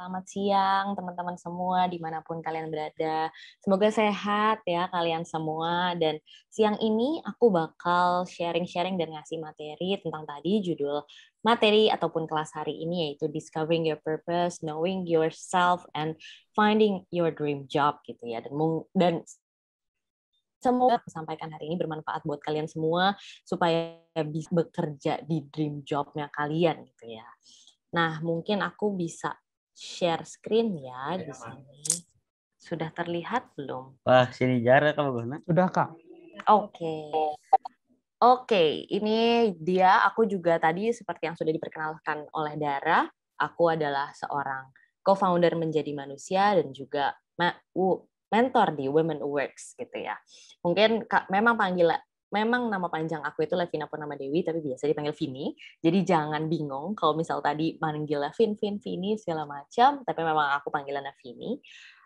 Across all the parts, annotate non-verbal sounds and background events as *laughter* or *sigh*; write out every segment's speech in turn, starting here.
selamat siang teman-teman semua dimanapun kalian berada. Semoga sehat ya kalian semua. Dan siang ini aku bakal sharing-sharing dan ngasih materi tentang tadi judul materi ataupun kelas hari ini yaitu Discovering Your Purpose, Knowing Yourself, and Finding Your Dream Job gitu ya. Dan, dan semoga sampaikan hari ini bermanfaat buat kalian semua supaya bisa bekerja di dream jobnya kalian gitu ya. Nah, mungkin aku bisa share screen ya, iya, di sini. Sudah terlihat belum? Wah, sini jarak kamu Gona. Sudah, Kak. Oke. Okay. Oke, okay, ini dia aku juga tadi seperti yang sudah diperkenalkan oleh Dara, aku adalah seorang co-founder menjadi manusia dan juga mentor di Women Works gitu ya. Mungkin Kak, memang panggilan memang nama panjang aku itu Levina Purnama Dewi, tapi biasa dipanggil Vini. Jadi jangan bingung kalau misal tadi manggilnya Vin, Vin, Vini, segala macam, tapi memang aku panggilannya Vini.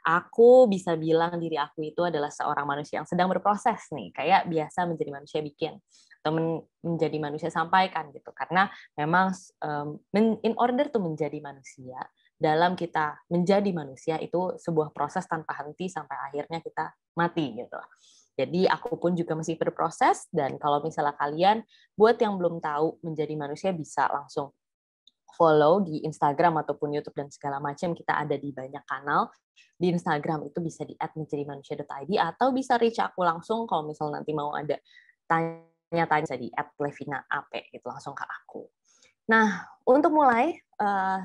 Aku bisa bilang diri aku itu adalah seorang manusia yang sedang berproses nih, kayak biasa menjadi manusia bikin atau men menjadi manusia sampaikan gitu. Karena memang um, in order to menjadi manusia, dalam kita menjadi manusia itu sebuah proses tanpa henti sampai akhirnya kita mati gitu. Jadi aku pun juga masih berproses dan kalau misalnya kalian buat yang belum tahu menjadi manusia bisa langsung follow di Instagram ataupun YouTube dan segala macam kita ada di banyak kanal. Di Instagram itu bisa di menjadi manusia @menjadimanusia.id atau bisa reach aku langsung kalau misal nanti mau ada tanya-tanya bisa di @levina_ap gitu langsung ke aku. Nah, untuk mulai uh,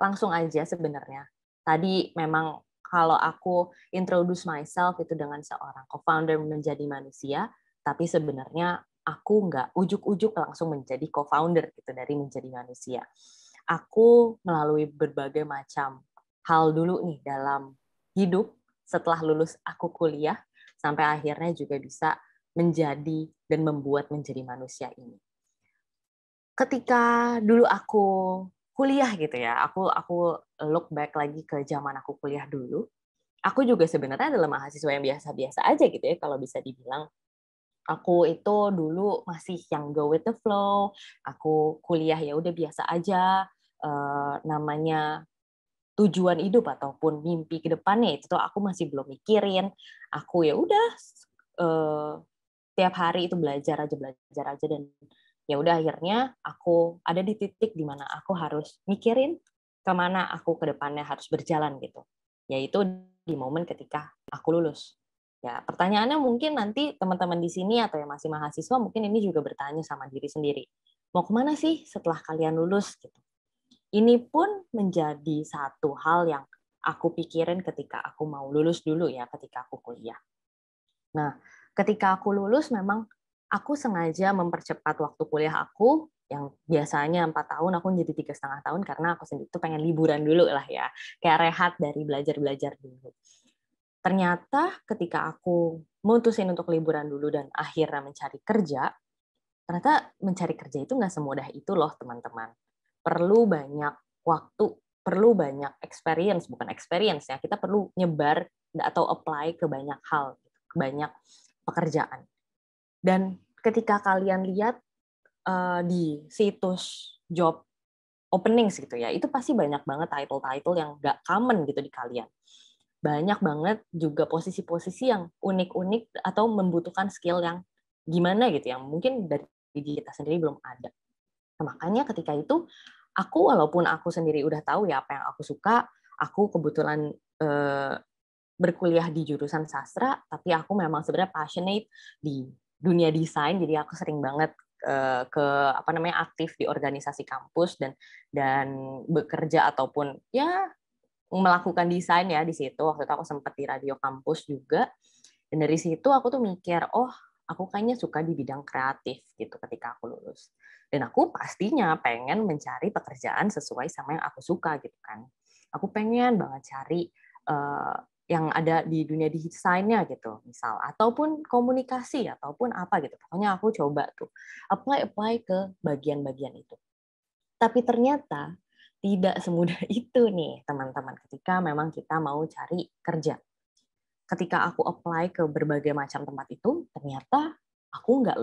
langsung aja sebenarnya. Tadi memang kalau aku introduce myself itu dengan seorang co-founder menjadi manusia, tapi sebenarnya aku nggak ujuk-ujuk langsung menjadi co-founder gitu dari menjadi manusia. Aku melalui berbagai macam hal dulu nih dalam hidup setelah lulus aku kuliah sampai akhirnya juga bisa menjadi dan membuat menjadi manusia ini. Ketika dulu aku kuliah gitu ya. Aku aku look back lagi ke zaman aku kuliah dulu. Aku juga sebenarnya adalah mahasiswa yang biasa-biasa aja gitu ya kalau bisa dibilang aku itu dulu masih yang go with the flow aku kuliah ya udah biasa aja e, namanya tujuan hidup ataupun mimpi ke depannya itu tuh aku masih belum mikirin aku ya udah e, tiap hari itu belajar aja belajar aja dan ya udah akhirnya aku ada di titik di mana aku harus mikirin kemana aku ke depannya harus berjalan gitu yaitu di momen ketika aku lulus ya pertanyaannya mungkin nanti teman-teman di sini atau yang masih mahasiswa mungkin ini juga bertanya sama diri sendiri mau kemana sih setelah kalian lulus gitu ini pun menjadi satu hal yang aku pikirin ketika aku mau lulus dulu ya ketika aku kuliah nah ketika aku lulus memang aku sengaja mempercepat waktu kuliah aku yang biasanya empat tahun aku jadi tiga setengah tahun karena aku sendiri tuh pengen liburan dulu lah ya kayak rehat dari belajar belajar dulu ternyata ketika aku mutusin untuk liburan dulu dan akhirnya mencari kerja ternyata mencari kerja itu nggak semudah itu loh teman-teman perlu banyak waktu perlu banyak experience bukan experience ya kita perlu nyebar atau apply ke banyak hal ke banyak pekerjaan dan ketika kalian lihat uh, di situs job openings gitu ya, itu pasti banyak banget title-title yang gak common gitu di kalian. Banyak banget juga posisi-posisi yang unik-unik atau membutuhkan skill yang gimana gitu yang mungkin dari diri kita sendiri belum ada. Nah, makanya ketika itu aku walaupun aku sendiri udah tahu ya apa yang aku suka, aku kebetulan eh, berkuliah di jurusan sastra, tapi aku memang sebenarnya passionate di dunia desain jadi aku sering banget eh, ke apa namanya aktif di organisasi kampus dan dan bekerja ataupun ya melakukan desain ya di situ waktu itu aku sempat di radio kampus juga dan dari situ aku tuh mikir oh aku kayaknya suka di bidang kreatif gitu ketika aku lulus dan aku pastinya pengen mencari pekerjaan sesuai sama yang aku suka gitu kan aku pengen banget cari eh, yang ada di dunia desainnya gitu misal ataupun komunikasi ataupun apa gitu pokoknya aku coba tuh apply apply ke bagian-bagian itu tapi ternyata tidak *laughs* semudah itu nih teman-teman ketika memang kita mau cari kerja ketika aku apply ke berbagai macam tempat itu ternyata aku nggak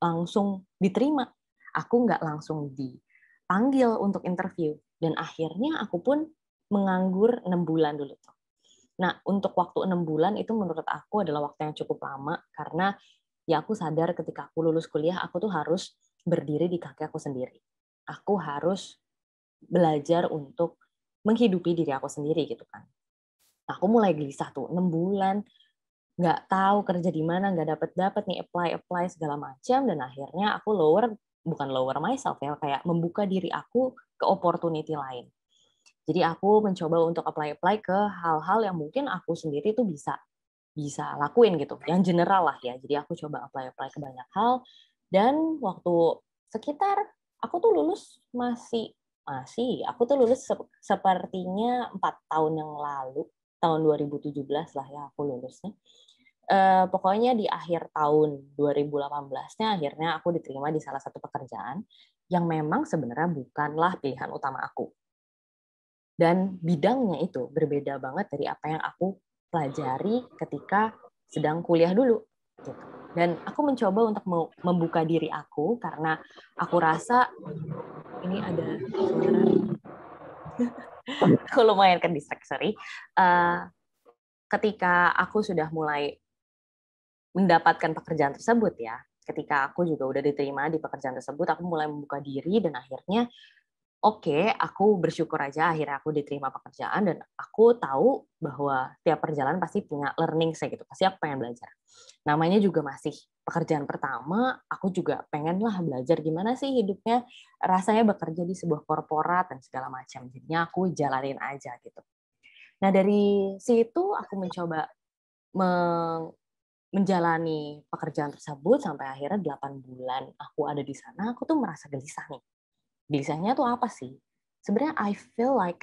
langsung diterima aku nggak langsung dipanggil untuk interview dan akhirnya aku pun menganggur enam bulan dulu tuh Nah, untuk waktu enam bulan itu menurut aku adalah waktu yang cukup lama karena ya aku sadar ketika aku lulus kuliah aku tuh harus berdiri di kaki aku sendiri. Aku harus belajar untuk menghidupi diri aku sendiri gitu kan. aku mulai gelisah tuh enam bulan nggak tahu kerja di mana nggak dapat dapat nih apply apply segala macam dan akhirnya aku lower bukan lower myself ya kayak membuka diri aku ke opportunity lain jadi aku mencoba untuk apply-apply ke hal-hal yang mungkin aku sendiri itu bisa bisa lakuin gitu, yang general lah ya. Jadi aku coba apply-apply ke banyak hal dan waktu sekitar aku tuh lulus masih masih aku tuh lulus sepertinya empat tahun yang lalu tahun 2017 lah ya aku lulusnya uh, pokoknya di akhir tahun 2018-nya akhirnya aku diterima di salah satu pekerjaan yang memang sebenarnya bukanlah pilihan utama aku dan bidangnya itu berbeda banget dari apa yang aku pelajari ketika sedang kuliah dulu gitu. dan aku mencoba untuk membuka diri aku karena aku rasa ini ada suara aku *laughs* lumayan kan distract sorry uh, ketika aku sudah mulai mendapatkan pekerjaan tersebut ya ketika aku juga udah diterima di pekerjaan tersebut aku mulai membuka diri dan akhirnya oke, okay, aku bersyukur aja akhirnya aku diterima pekerjaan dan aku tahu bahwa tiap perjalanan pasti punya learning saya gitu, pasti aku pengen belajar. Namanya juga masih pekerjaan pertama, aku juga pengen lah belajar gimana sih hidupnya, rasanya bekerja di sebuah korporat dan segala macam. Jadinya aku jalanin aja gitu. Nah dari situ aku mencoba meng menjalani pekerjaan tersebut sampai akhirnya 8 bulan aku ada di sana, aku tuh merasa gelisah nih. Bisanya tuh apa sih sebenarnya I feel like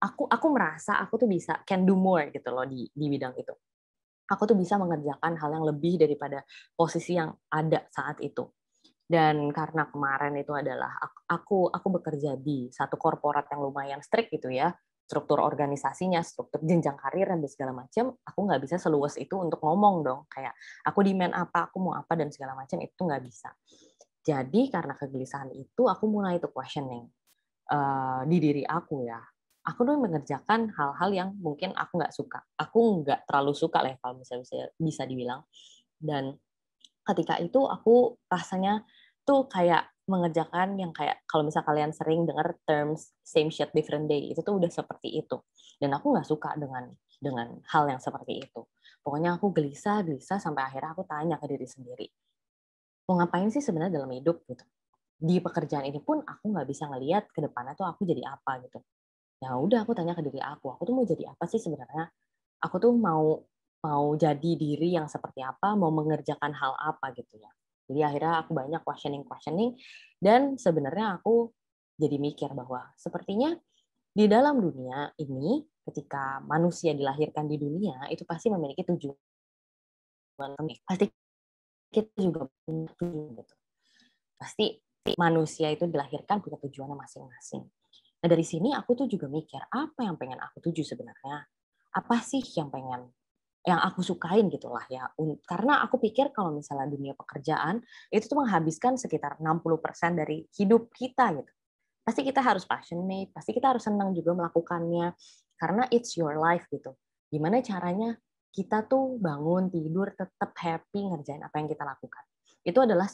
aku aku merasa aku tuh bisa can do more gitu loh di di bidang itu aku tuh bisa mengerjakan hal yang lebih daripada posisi yang ada saat itu dan karena kemarin itu adalah aku aku bekerja di satu korporat yang lumayan strict gitu ya struktur organisasinya, struktur jenjang karir dan segala macam, aku nggak bisa seluas itu untuk ngomong dong kayak aku demand apa, aku mau apa dan segala macam itu nggak bisa. Jadi karena kegelisahan itu aku mulai itu questioning uh, di diri aku ya. Aku tuh mengerjakan hal-hal yang mungkin aku nggak suka. Aku nggak terlalu suka lah ya kalau misalnya bisa bisa dibilang. Dan ketika itu aku rasanya tuh kayak mengerjakan yang kayak kalau misal kalian sering dengar terms same shit different day itu tuh udah seperti itu dan aku nggak suka dengan dengan hal yang seperti itu pokoknya aku gelisah gelisah sampai akhirnya aku tanya ke diri sendiri mau ngapain sih sebenarnya dalam hidup gitu di pekerjaan ini pun aku nggak bisa ngelihat ke depannya tuh aku jadi apa gitu ya udah aku tanya ke diri aku aku tuh mau jadi apa sih sebenarnya aku tuh mau mau jadi diri yang seperti apa mau mengerjakan hal apa gitu ya jadi akhirnya aku banyak questioning questioning dan sebenarnya aku jadi mikir bahwa sepertinya di dalam dunia ini ketika manusia dilahirkan di dunia itu pasti memiliki tujuan pasti kita juga punya tujuan gitu. Pasti manusia itu dilahirkan punya tujuannya masing-masing. Nah dari sini aku tuh juga mikir apa yang pengen aku tuju sebenarnya, apa sih yang pengen yang aku sukain gitulah ya. Karena aku pikir kalau misalnya dunia pekerjaan itu tuh menghabiskan sekitar 60% dari hidup kita gitu. Pasti kita harus passionate, pasti kita harus senang juga melakukannya karena it's your life gitu. Gimana caranya kita tuh bangun tidur tetap happy ngerjain apa yang kita lakukan. Itu adalah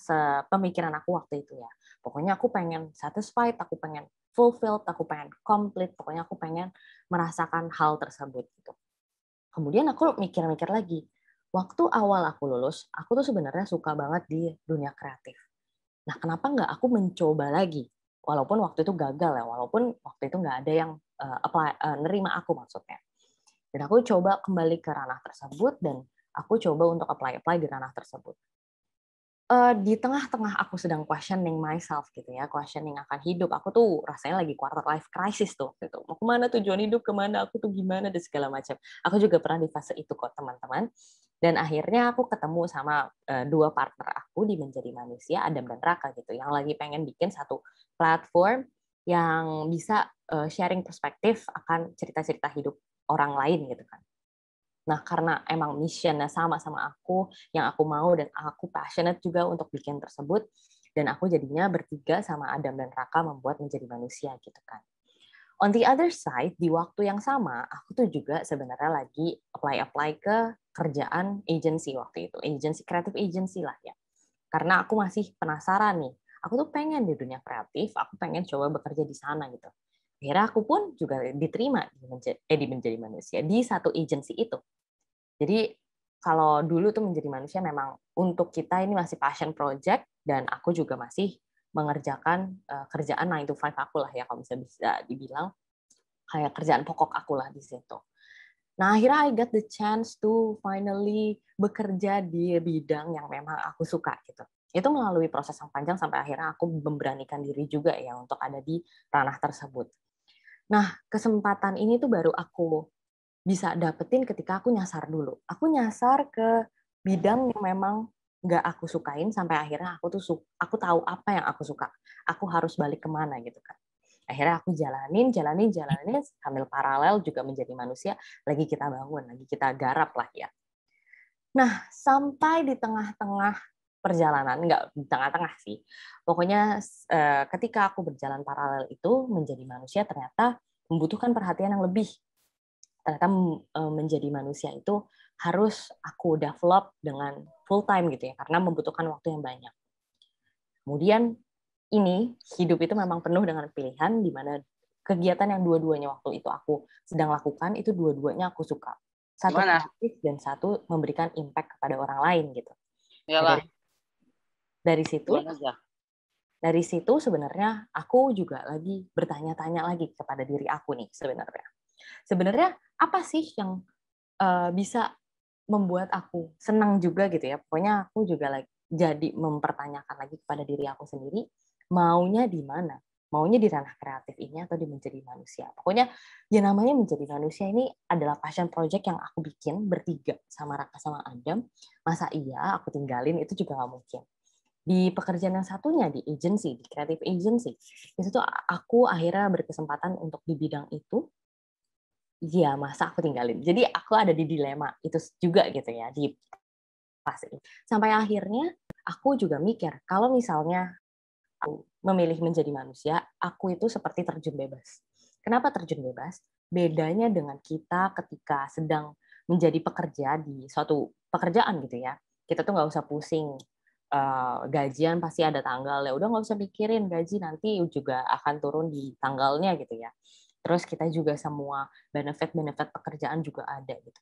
pemikiran aku waktu itu ya. Pokoknya aku pengen satisfied, aku pengen fulfilled, aku pengen complete, pokoknya aku pengen merasakan hal tersebut gitu. Kemudian aku mikir-mikir lagi. Waktu awal aku lulus, aku tuh sebenarnya suka banget di dunia kreatif. Nah, kenapa nggak aku mencoba lagi? Walaupun waktu itu gagal ya, walaupun waktu itu nggak ada yang uh, apply, uh, nerima aku maksudnya. Dan aku coba kembali ke ranah tersebut dan aku coba untuk apply-apply di ranah tersebut. Uh, di tengah-tengah aku sedang questioning myself gitu ya, questioning akan hidup. Aku tuh rasanya lagi quarter life crisis tuh gitu. Mau kemana tujuan hidup, kemana aku tuh gimana dan segala macam. Aku juga pernah di fase itu kok teman-teman. Dan akhirnya aku ketemu sama uh, dua partner aku di Menjadi Manusia, Adam dan Raka gitu, yang lagi pengen bikin satu platform yang bisa eh, sharing perspektif akan cerita-cerita hidup orang lain gitu kan. Nah, karena emang missionnya sama sama aku, yang aku mau dan aku passionate juga untuk bikin tersebut, dan aku jadinya bertiga sama Adam dan Raka membuat menjadi manusia gitu kan. On the other side, di waktu yang sama, aku tuh juga sebenarnya lagi apply-apply ke kerjaan agency waktu itu, agency, kreatif agency lah ya. Karena aku masih penasaran nih, aku tuh pengen di dunia kreatif, aku pengen coba bekerja di sana gitu akhirnya aku pun juga diterima di menjadi, eh, di menjadi manusia di satu agensi itu. Jadi kalau dulu tuh menjadi manusia memang untuk kita ini masih passion project dan aku juga masih mengerjakan uh, kerjaan 9 to 5 aku lah ya kalau bisa bisa dibilang kayak kerjaan pokok aku lah di situ. Nah, akhirnya I got the chance to finally bekerja di bidang yang memang aku suka gitu itu melalui proses yang panjang sampai akhirnya aku memberanikan diri juga ya untuk ada di ranah tersebut. Nah, kesempatan ini tuh baru aku bisa dapetin ketika aku nyasar dulu. Aku nyasar ke bidang yang memang nggak aku sukain sampai akhirnya aku tuh su aku tahu apa yang aku suka. Aku harus balik kemana gitu kan. Akhirnya aku jalanin, jalanin, jalanin sambil paralel juga menjadi manusia. Lagi kita bangun, lagi kita garap lah ya. Nah, sampai di tengah-tengah perjalanan, nggak di tengah-tengah sih. Pokoknya eh, ketika aku berjalan paralel itu menjadi manusia ternyata membutuhkan perhatian yang lebih. Ternyata eh, menjadi manusia itu harus aku develop dengan full time gitu ya, karena membutuhkan waktu yang banyak. Kemudian ini hidup itu memang penuh dengan pilihan di mana kegiatan yang dua-duanya waktu itu aku sedang lakukan itu dua-duanya aku suka. Satu positif dan satu memberikan impact kepada orang lain gitu. Yalah dari situ aja. dari situ sebenarnya aku juga lagi bertanya-tanya lagi kepada diri aku nih sebenarnya sebenarnya apa sih yang uh, bisa membuat aku senang juga gitu ya pokoknya aku juga lagi jadi mempertanyakan lagi kepada diri aku sendiri maunya di mana maunya di ranah kreatif ini atau di menjadi manusia. Pokoknya ya namanya menjadi manusia ini adalah passion project yang aku bikin bertiga sama Raka sama Adam. Masa iya aku tinggalin itu juga nggak mungkin di pekerjaan yang satunya di agency, di creative agency. Di situ aku akhirnya berkesempatan untuk di bidang itu. ya masa aku tinggalin. Jadi aku ada di dilema itu juga gitu ya di fase ini. Sampai akhirnya aku juga mikir kalau misalnya aku memilih menjadi manusia, aku itu seperti terjun bebas. Kenapa terjun bebas? Bedanya dengan kita ketika sedang menjadi pekerja di suatu pekerjaan gitu ya. Kita tuh nggak usah pusing uh, gajian pasti ada tanggal ya udah nggak usah mikirin gaji nanti juga akan turun di tanggalnya gitu ya terus kita juga semua benefit-benefit pekerjaan juga ada gitu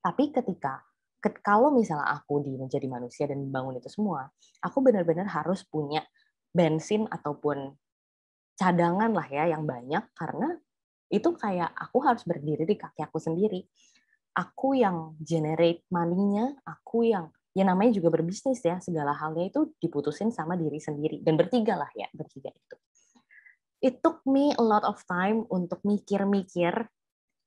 tapi ketika kalau misalnya aku di menjadi manusia dan membangun itu semua aku benar-benar harus punya bensin ataupun cadangan lah ya yang banyak karena itu kayak aku harus berdiri di kaki aku sendiri aku yang generate money-nya, aku yang ya namanya juga berbisnis ya segala halnya itu diputusin sama diri sendiri dan bertiga lah ya bertiga itu it took me a lot of time untuk mikir-mikir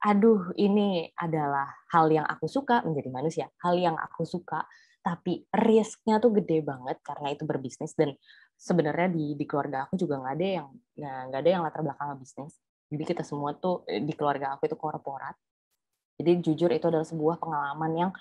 aduh ini adalah hal yang aku suka menjadi manusia hal yang aku suka tapi risknya tuh gede banget karena itu berbisnis dan sebenarnya di di keluarga aku juga nggak ada yang nah, nggak ada yang latar belakang bisnis jadi kita semua tuh eh, di keluarga aku itu korporat jadi jujur itu adalah sebuah pengalaman yang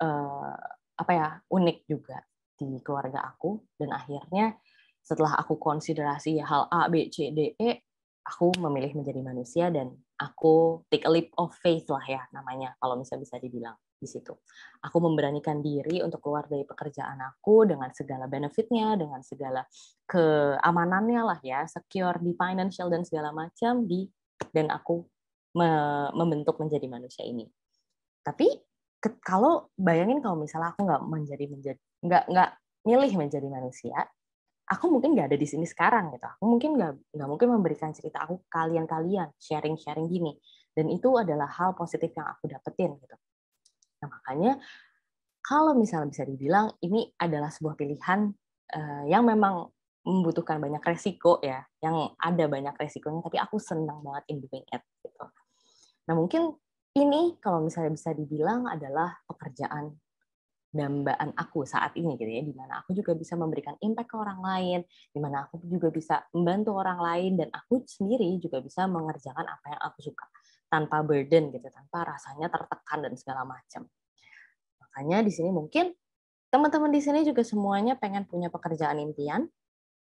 uh, apa ya unik juga di keluarga aku dan akhirnya setelah aku konsiderasi hal A B C D E aku memilih menjadi manusia dan aku take a leap of faith lah ya namanya kalau misalnya bisa dibilang di situ. Aku memberanikan diri untuk keluar dari pekerjaan aku dengan segala benefitnya, dengan segala keamanannya lah ya, secure di financial dan segala macam di dan aku membentuk menjadi manusia ini. Tapi kalau bayangin kalau misalnya aku nggak menjadi menjadi nggak nggak milih menjadi manusia aku mungkin nggak ada di sini sekarang gitu aku mungkin nggak nggak mungkin memberikan cerita aku kalian kalian sharing sharing gini dan itu adalah hal positif yang aku dapetin gitu nah makanya kalau misalnya bisa dibilang ini adalah sebuah pilihan uh, yang memang membutuhkan banyak resiko ya yang ada banyak resikonya tapi aku senang banget in doing it gitu nah mungkin ini kalau misalnya bisa dibilang adalah pekerjaan dambaan aku saat ini gitu ya, dimana aku juga bisa memberikan impact ke orang lain, dimana aku juga bisa membantu orang lain dan aku sendiri juga bisa mengerjakan apa yang aku suka tanpa burden gitu, tanpa rasanya tertekan dan segala macam. Makanya di sini mungkin teman-teman di sini juga semuanya pengen punya pekerjaan impian,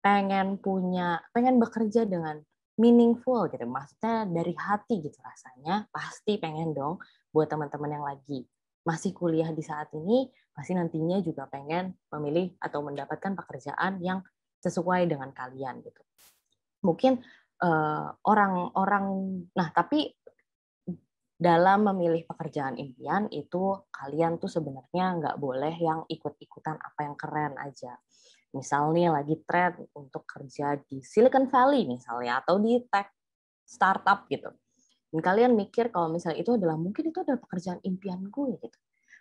pengen punya, pengen bekerja dengan meaningful gitu maksudnya dari hati gitu rasanya pasti pengen dong buat teman-teman yang lagi masih kuliah di saat ini pasti nantinya juga pengen memilih atau mendapatkan pekerjaan yang sesuai dengan kalian gitu mungkin eh, orang-orang uh, nah tapi dalam memilih pekerjaan impian itu kalian tuh sebenarnya nggak boleh yang ikut-ikutan apa yang keren aja misalnya lagi tren untuk kerja di Silicon Valley misalnya atau di tech startup gitu. Dan kalian mikir kalau misalnya itu adalah mungkin itu adalah pekerjaan impian gue gitu.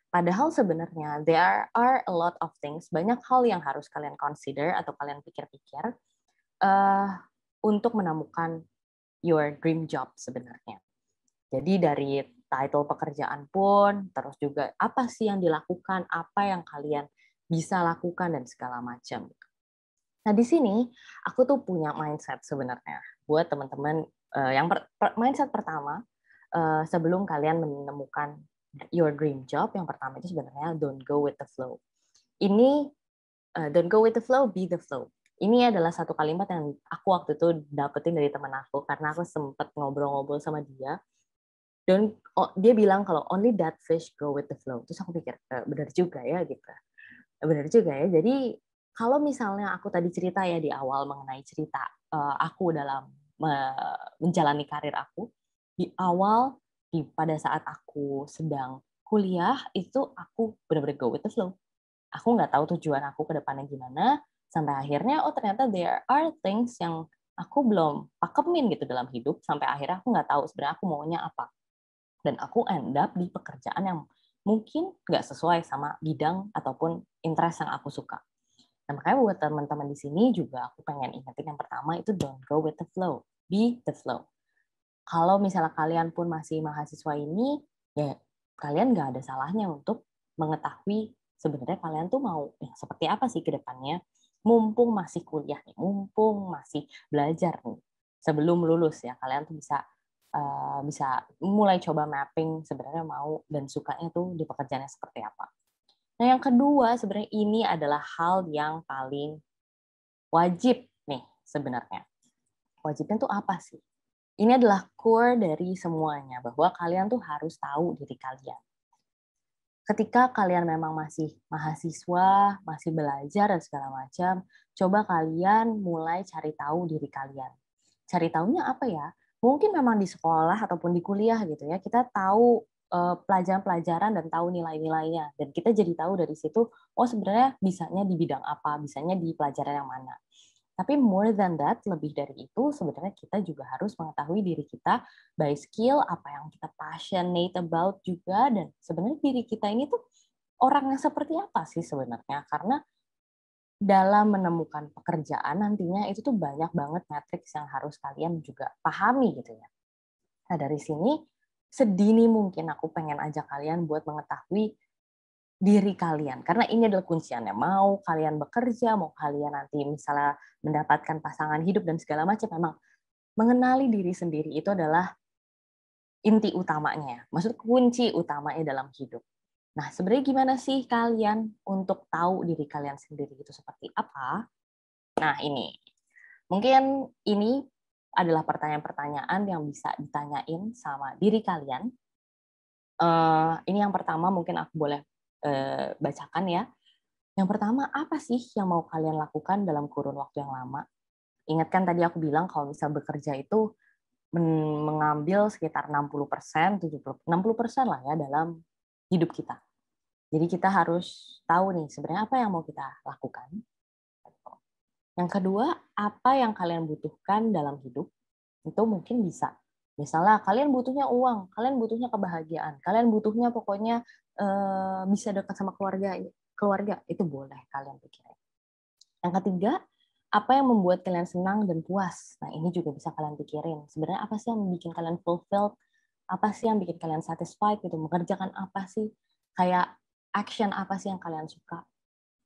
Padahal sebenarnya there are a lot of things, banyak hal yang harus kalian consider atau kalian pikir-pikir uh, untuk menemukan your dream job sebenarnya. Jadi dari title pekerjaan pun, terus juga apa sih yang dilakukan, apa yang kalian bisa lakukan dan segala macam. Nah di sini aku tuh punya mindset sebenarnya buat teman-teman uh, yang per, per, mindset pertama uh, sebelum kalian menemukan your dream job yang pertama itu sebenarnya don't go with the flow. Ini uh, don't go with the flow, be the flow ini adalah satu kalimat yang aku waktu itu dapetin dari teman aku karena aku sempet ngobrol-ngobrol sama dia dan oh, dia bilang kalau only that fish go with the flow terus aku pikir e, benar juga ya gitu Benar juga ya. Jadi kalau misalnya aku tadi cerita ya di awal mengenai cerita uh, aku dalam me menjalani karir aku di awal di pada saat aku sedang kuliah itu aku benar-benar go with the flow. Aku nggak tahu tujuan aku ke depannya gimana sampai akhirnya oh ternyata there are things yang aku belum pakemin gitu dalam hidup sampai akhirnya aku nggak tahu sebenarnya aku maunya apa dan aku end up di pekerjaan yang mungkin nggak sesuai sama bidang ataupun interest yang aku suka. Nah, makanya buat teman-teman di sini juga aku pengen ingetin yang pertama itu don't go with the flow, be the flow. Kalau misalnya kalian pun masih mahasiswa ini, ya kalian nggak ada salahnya untuk mengetahui sebenarnya kalian tuh mau ya, seperti apa sih ke depannya, mumpung masih kuliah nih, mumpung masih belajar nih, sebelum lulus ya, kalian tuh bisa Eh, bisa mulai coba mapping sebenarnya mau dan sukanya itu di pekerjaannya seperti apa. Nah, yang kedua sebenarnya ini adalah hal yang paling wajib nih sebenarnya. Wajibnya tuh apa sih? Ini adalah core dari semuanya bahwa kalian tuh harus tahu diri kalian. Ketika kalian memang masih mahasiswa, masih belajar dan segala macam, coba kalian mulai cari tahu diri kalian. Cari tahunya apa ya? mungkin memang di sekolah ataupun di kuliah gitu ya kita tahu eh, pelajaran-pelajaran dan tahu nilai-nilainya dan kita jadi tahu dari situ oh sebenarnya bisanya di bidang apa bisanya di pelajaran yang mana tapi more than that lebih dari itu sebenarnya kita juga harus mengetahui diri kita by skill apa yang kita passionate about juga dan sebenarnya diri kita ini tuh orangnya seperti apa sih sebenarnya karena dalam menemukan pekerjaan nantinya itu tuh banyak banget matriks yang harus kalian juga pahami gitu ya. Nah dari sini sedini mungkin aku pengen ajak kalian buat mengetahui diri kalian karena ini adalah kunciannya mau kalian bekerja mau kalian nanti misalnya mendapatkan pasangan hidup dan segala macam memang mengenali diri sendiri itu adalah inti utamanya maksud kunci utamanya dalam hidup Nah, sebenarnya gimana sih kalian untuk tahu diri kalian sendiri itu seperti apa? Nah, ini. Mungkin ini adalah pertanyaan-pertanyaan yang bisa ditanyain sama diri kalian. Eh, ini yang pertama mungkin aku boleh eh, bacakan ya. Yang pertama, apa sih yang mau kalian lakukan dalam kurun waktu yang lama? Ingatkan tadi aku bilang kalau bisa bekerja itu mengambil sekitar 60%, 70, 60% lah ya dalam hidup kita. Jadi kita harus tahu nih sebenarnya apa yang mau kita lakukan. Yang kedua, apa yang kalian butuhkan dalam hidup itu mungkin bisa. Misalnya kalian butuhnya uang, kalian butuhnya kebahagiaan, kalian butuhnya pokoknya eh, bisa dekat sama keluarga, keluarga itu boleh kalian pikirin. Yang ketiga, apa yang membuat kalian senang dan puas? Nah ini juga bisa kalian pikirin. Sebenarnya apa sih yang bikin kalian fulfilled? Apa sih yang bikin kalian satisfied gitu? Mengerjakan apa sih? Kayak action apa sih yang kalian suka?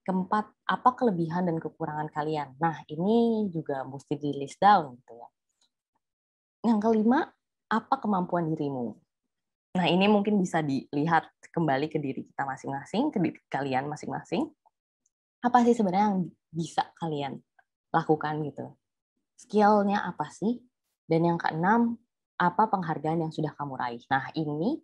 Keempat, apa kelebihan dan kekurangan kalian? Nah, ini juga mesti di list down gitu ya. Yang kelima, apa kemampuan dirimu? Nah, ini mungkin bisa dilihat kembali ke diri kita masing-masing, ke diri kalian masing-masing. Apa sih sebenarnya yang bisa kalian lakukan gitu? Skillnya apa sih? Dan yang keenam, apa penghargaan yang sudah kamu raih? Nah, ini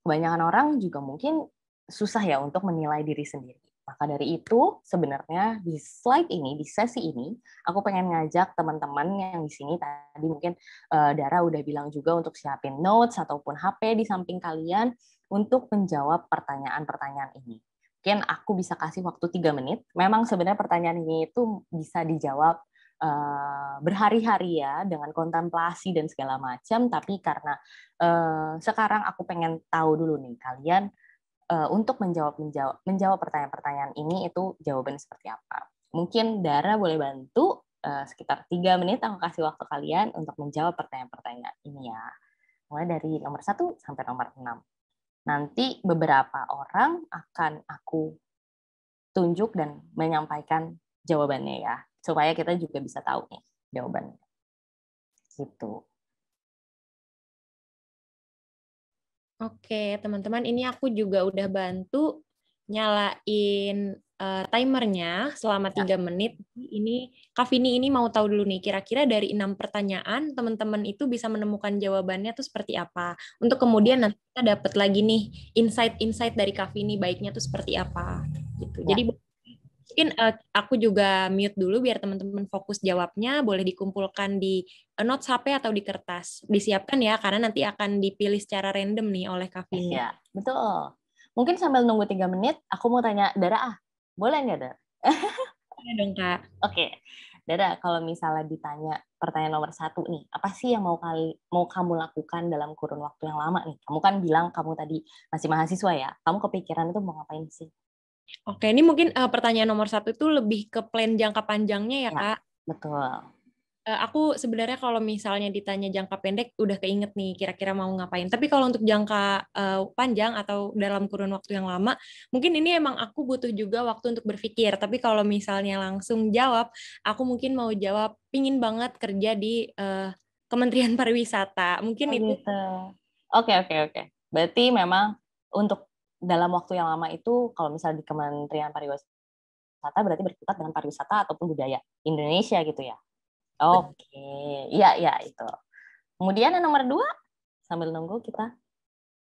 kebanyakan orang juga mungkin susah ya untuk menilai diri sendiri. Maka dari itu, sebenarnya di slide ini, di sesi ini, aku pengen ngajak teman-teman yang di sini tadi mungkin eh, Dara udah bilang juga untuk siapin notes ataupun HP di samping kalian untuk menjawab pertanyaan-pertanyaan ini. Mungkin aku bisa kasih waktu tiga menit. Memang sebenarnya pertanyaan ini itu bisa dijawab eh, berhari-hari ya dengan kontemplasi dan segala macam, tapi karena eh, sekarang aku pengen tahu dulu nih kalian Eh, untuk menjawab menjawab menjawab pertanyaan-pertanyaan ini itu jawaban seperti apa. Mungkin Dara boleh bantu uh, sekitar tiga menit aku kasih waktu kalian untuk menjawab pertanyaan-pertanyaan ini ya. Mulai dari nomor satu sampai nomor enam. Nanti beberapa orang akan aku tunjuk dan menyampaikan jawabannya ya, supaya kita juga bisa tahu nih jawabannya. Gitu. Oke, teman-teman, ini aku juga udah bantu nyalain uh, timernya selama ya. tiga ya. menit. Ini Kavini ini mau tahu dulu nih, kira-kira dari enam pertanyaan teman-teman itu bisa menemukan jawabannya tuh seperti apa? Untuk kemudian nanti kita dapat lagi nih insight-insight dari Kavini baiknya tuh seperti apa? Gitu. Ya. Jadi Mungkin uh, aku juga mute dulu biar teman-teman fokus jawabnya. Boleh dikumpulkan di uh, notes HP atau di kertas. Disiapkan ya, karena nanti akan dipilih secara random nih oleh Kavin. Iya, betul. Mungkin sambil nunggu tiga menit, aku mau tanya Dara, ah, boleh nggak Dara? *laughs* boleh dong, Kak. Oke. Okay. Dara, kalau misalnya ditanya pertanyaan nomor satu nih, apa sih yang mau kali mau kamu lakukan dalam kurun waktu yang lama nih? Kamu kan bilang kamu tadi masih mahasiswa ya, kamu kepikiran itu mau ngapain sih? Oke, ini mungkin uh, pertanyaan nomor satu itu lebih ke plan jangka panjangnya ya, ya Kak? Betul. Uh, aku sebenarnya kalau misalnya ditanya jangka pendek, udah keinget nih kira-kira mau ngapain. Tapi kalau untuk jangka uh, panjang atau dalam kurun waktu yang lama, mungkin ini emang aku butuh juga waktu untuk berpikir. Tapi kalau misalnya langsung jawab, aku mungkin mau jawab, pingin banget kerja di uh, Kementerian *laughs* Pariwisata. Mungkin oh, itu. Gitu. Oke, oke, oke. Berarti memang untuk dalam waktu yang lama itu kalau misalnya di Kementerian Pariwisata berarti berkutat dengan pariwisata ataupun budaya Indonesia gitu ya. Oke, okay. iya iya itu. Kemudian yang nomor dua sambil nunggu kita.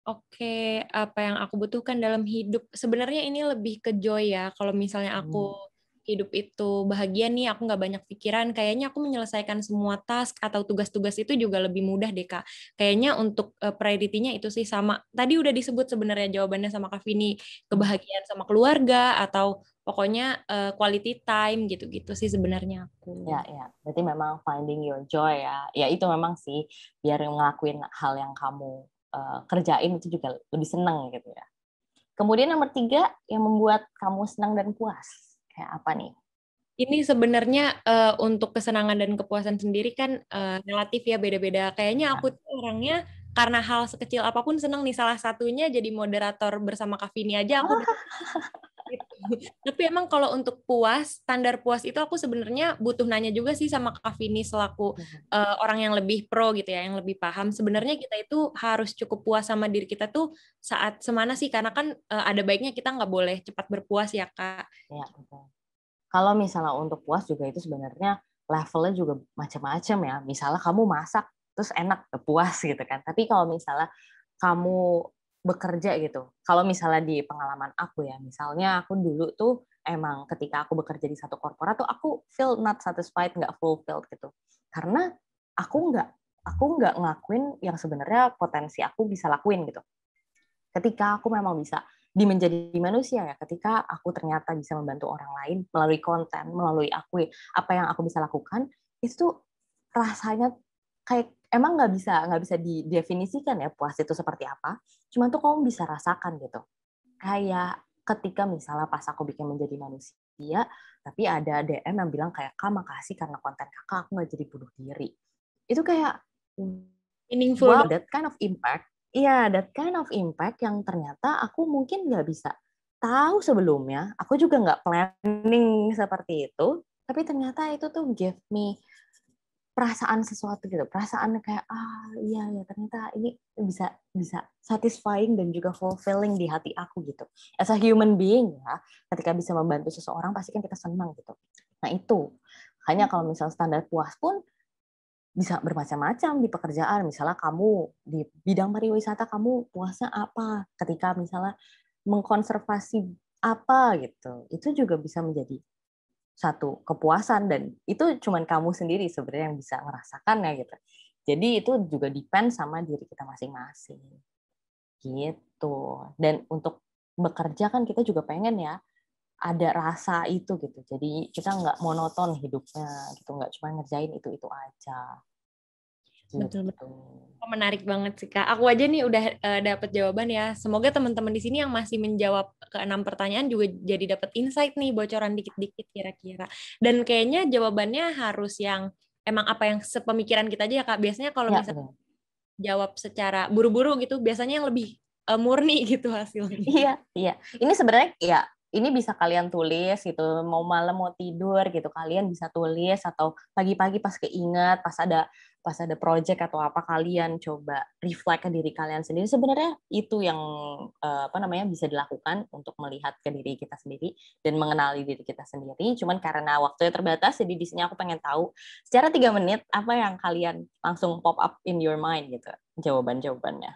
Oke, okay. apa yang aku butuhkan dalam hidup? Sebenarnya ini lebih ke joy ya. Kalau misalnya aku hmm hidup itu bahagia nih aku nggak banyak pikiran kayaknya aku menyelesaikan semua task atau tugas-tugas itu juga lebih mudah deh kak kayaknya untuk uh, priority-nya itu sih sama tadi udah disebut sebenarnya jawabannya sama kak Vini kebahagiaan sama keluarga atau pokoknya uh, quality time gitu-gitu sih sebenarnya aku ya ya berarti memang finding your joy ya ya itu memang sih biar ngelakuin hal yang kamu uh, kerjain itu juga lebih seneng gitu ya kemudian nomor tiga yang membuat kamu senang dan puas kayak apa nih? Ini sebenarnya uh, untuk kesenangan dan kepuasan sendiri kan uh, relatif ya beda-beda. Kayaknya iya. aku tuh orangnya karena hal sekecil apapun senang nih salah satunya jadi moderator bersama Kavini aja aku *laughs* *laughs* Tapi emang kalau untuk puas, standar puas itu aku sebenarnya butuh nanya juga sih sama Kak Vini selaku uh, orang yang lebih pro gitu ya, yang lebih paham. Sebenarnya kita itu harus cukup puas sama diri kita tuh saat semana sih? Karena kan uh, ada baiknya kita nggak boleh cepat berpuas ya Kak. Ya, Kalau misalnya untuk puas juga itu sebenarnya levelnya juga macam-macam ya. Misalnya kamu masak terus enak puas gitu kan. Tapi kalau misalnya kamu bekerja gitu. Kalau misalnya di pengalaman aku ya, misalnya aku dulu tuh emang ketika aku bekerja di satu korporat tuh aku feel not satisfied, nggak fulfilled gitu. Karena aku nggak aku nggak ngelakuin yang sebenarnya potensi aku bisa lakuin gitu. Ketika aku memang bisa di menjadi manusia ya, ketika aku ternyata bisa membantu orang lain melalui konten, melalui aku apa yang aku bisa lakukan, itu rasanya kayak emang nggak bisa nggak bisa didefinisikan ya puas itu seperti apa cuma tuh kamu bisa rasakan gitu kayak ketika misalnya pas aku bikin menjadi manusia tapi ada DM yang bilang kayak kak makasih karena konten kakak aku nggak jadi bunuh diri itu kayak meaningful wow, that kind of impact Iya, yeah, that kind of impact yang ternyata aku mungkin nggak bisa tahu sebelumnya. Aku juga nggak planning seperti itu, tapi ternyata itu tuh give me perasaan sesuatu gitu perasaan kayak ah iya ya ternyata ini bisa bisa satisfying dan juga fulfilling di hati aku gitu as a human being ya ketika bisa membantu seseorang pasti kan kita senang gitu nah itu hanya kalau hmm. misal standar puas pun bisa bermacam-macam di pekerjaan misalnya kamu di bidang pariwisata kamu puasnya apa ketika misalnya mengkonservasi apa gitu itu juga bisa menjadi satu kepuasan dan itu cuman kamu sendiri sebenarnya yang bisa merasakannya gitu. Jadi itu juga depend sama diri kita masing-masing. Gitu. Dan untuk bekerja kan kita juga pengen ya ada rasa itu gitu. Jadi kita nggak monoton hidupnya gitu, nggak cuma ngerjain itu itu aja. Betul betul. Gitu. Oh, menarik banget sih kak. Aku aja nih udah uh, eh, dapat jawaban ya. Semoga teman-teman di sini yang masih menjawab ke enam pertanyaan juga jadi dapat insight nih bocoran dikit-dikit kira-kira. Dan kayaknya jawabannya harus yang emang apa yang sepemikiran kita aja ya kak. Biasanya kalau ya, misalnya jawab secara buru-buru gitu, biasanya yang lebih uh, murni *laughs* gitu hasilnya. Iya, iya. Ini sebenarnya ya ini bisa kalian tulis gitu mau malam mau tidur gitu kalian bisa tulis atau pagi-pagi pas keinget pas ada pas ada project atau apa kalian coba reflect ke diri kalian sendiri sebenarnya itu yang eh, apa namanya bisa dilakukan untuk melihat ke diri kita sendiri dan mengenali diri kita sendiri cuman karena waktunya terbatas jadi di sini aku pengen tahu secara tiga menit apa yang kalian langsung pop up in your mind gitu jawaban jawabannya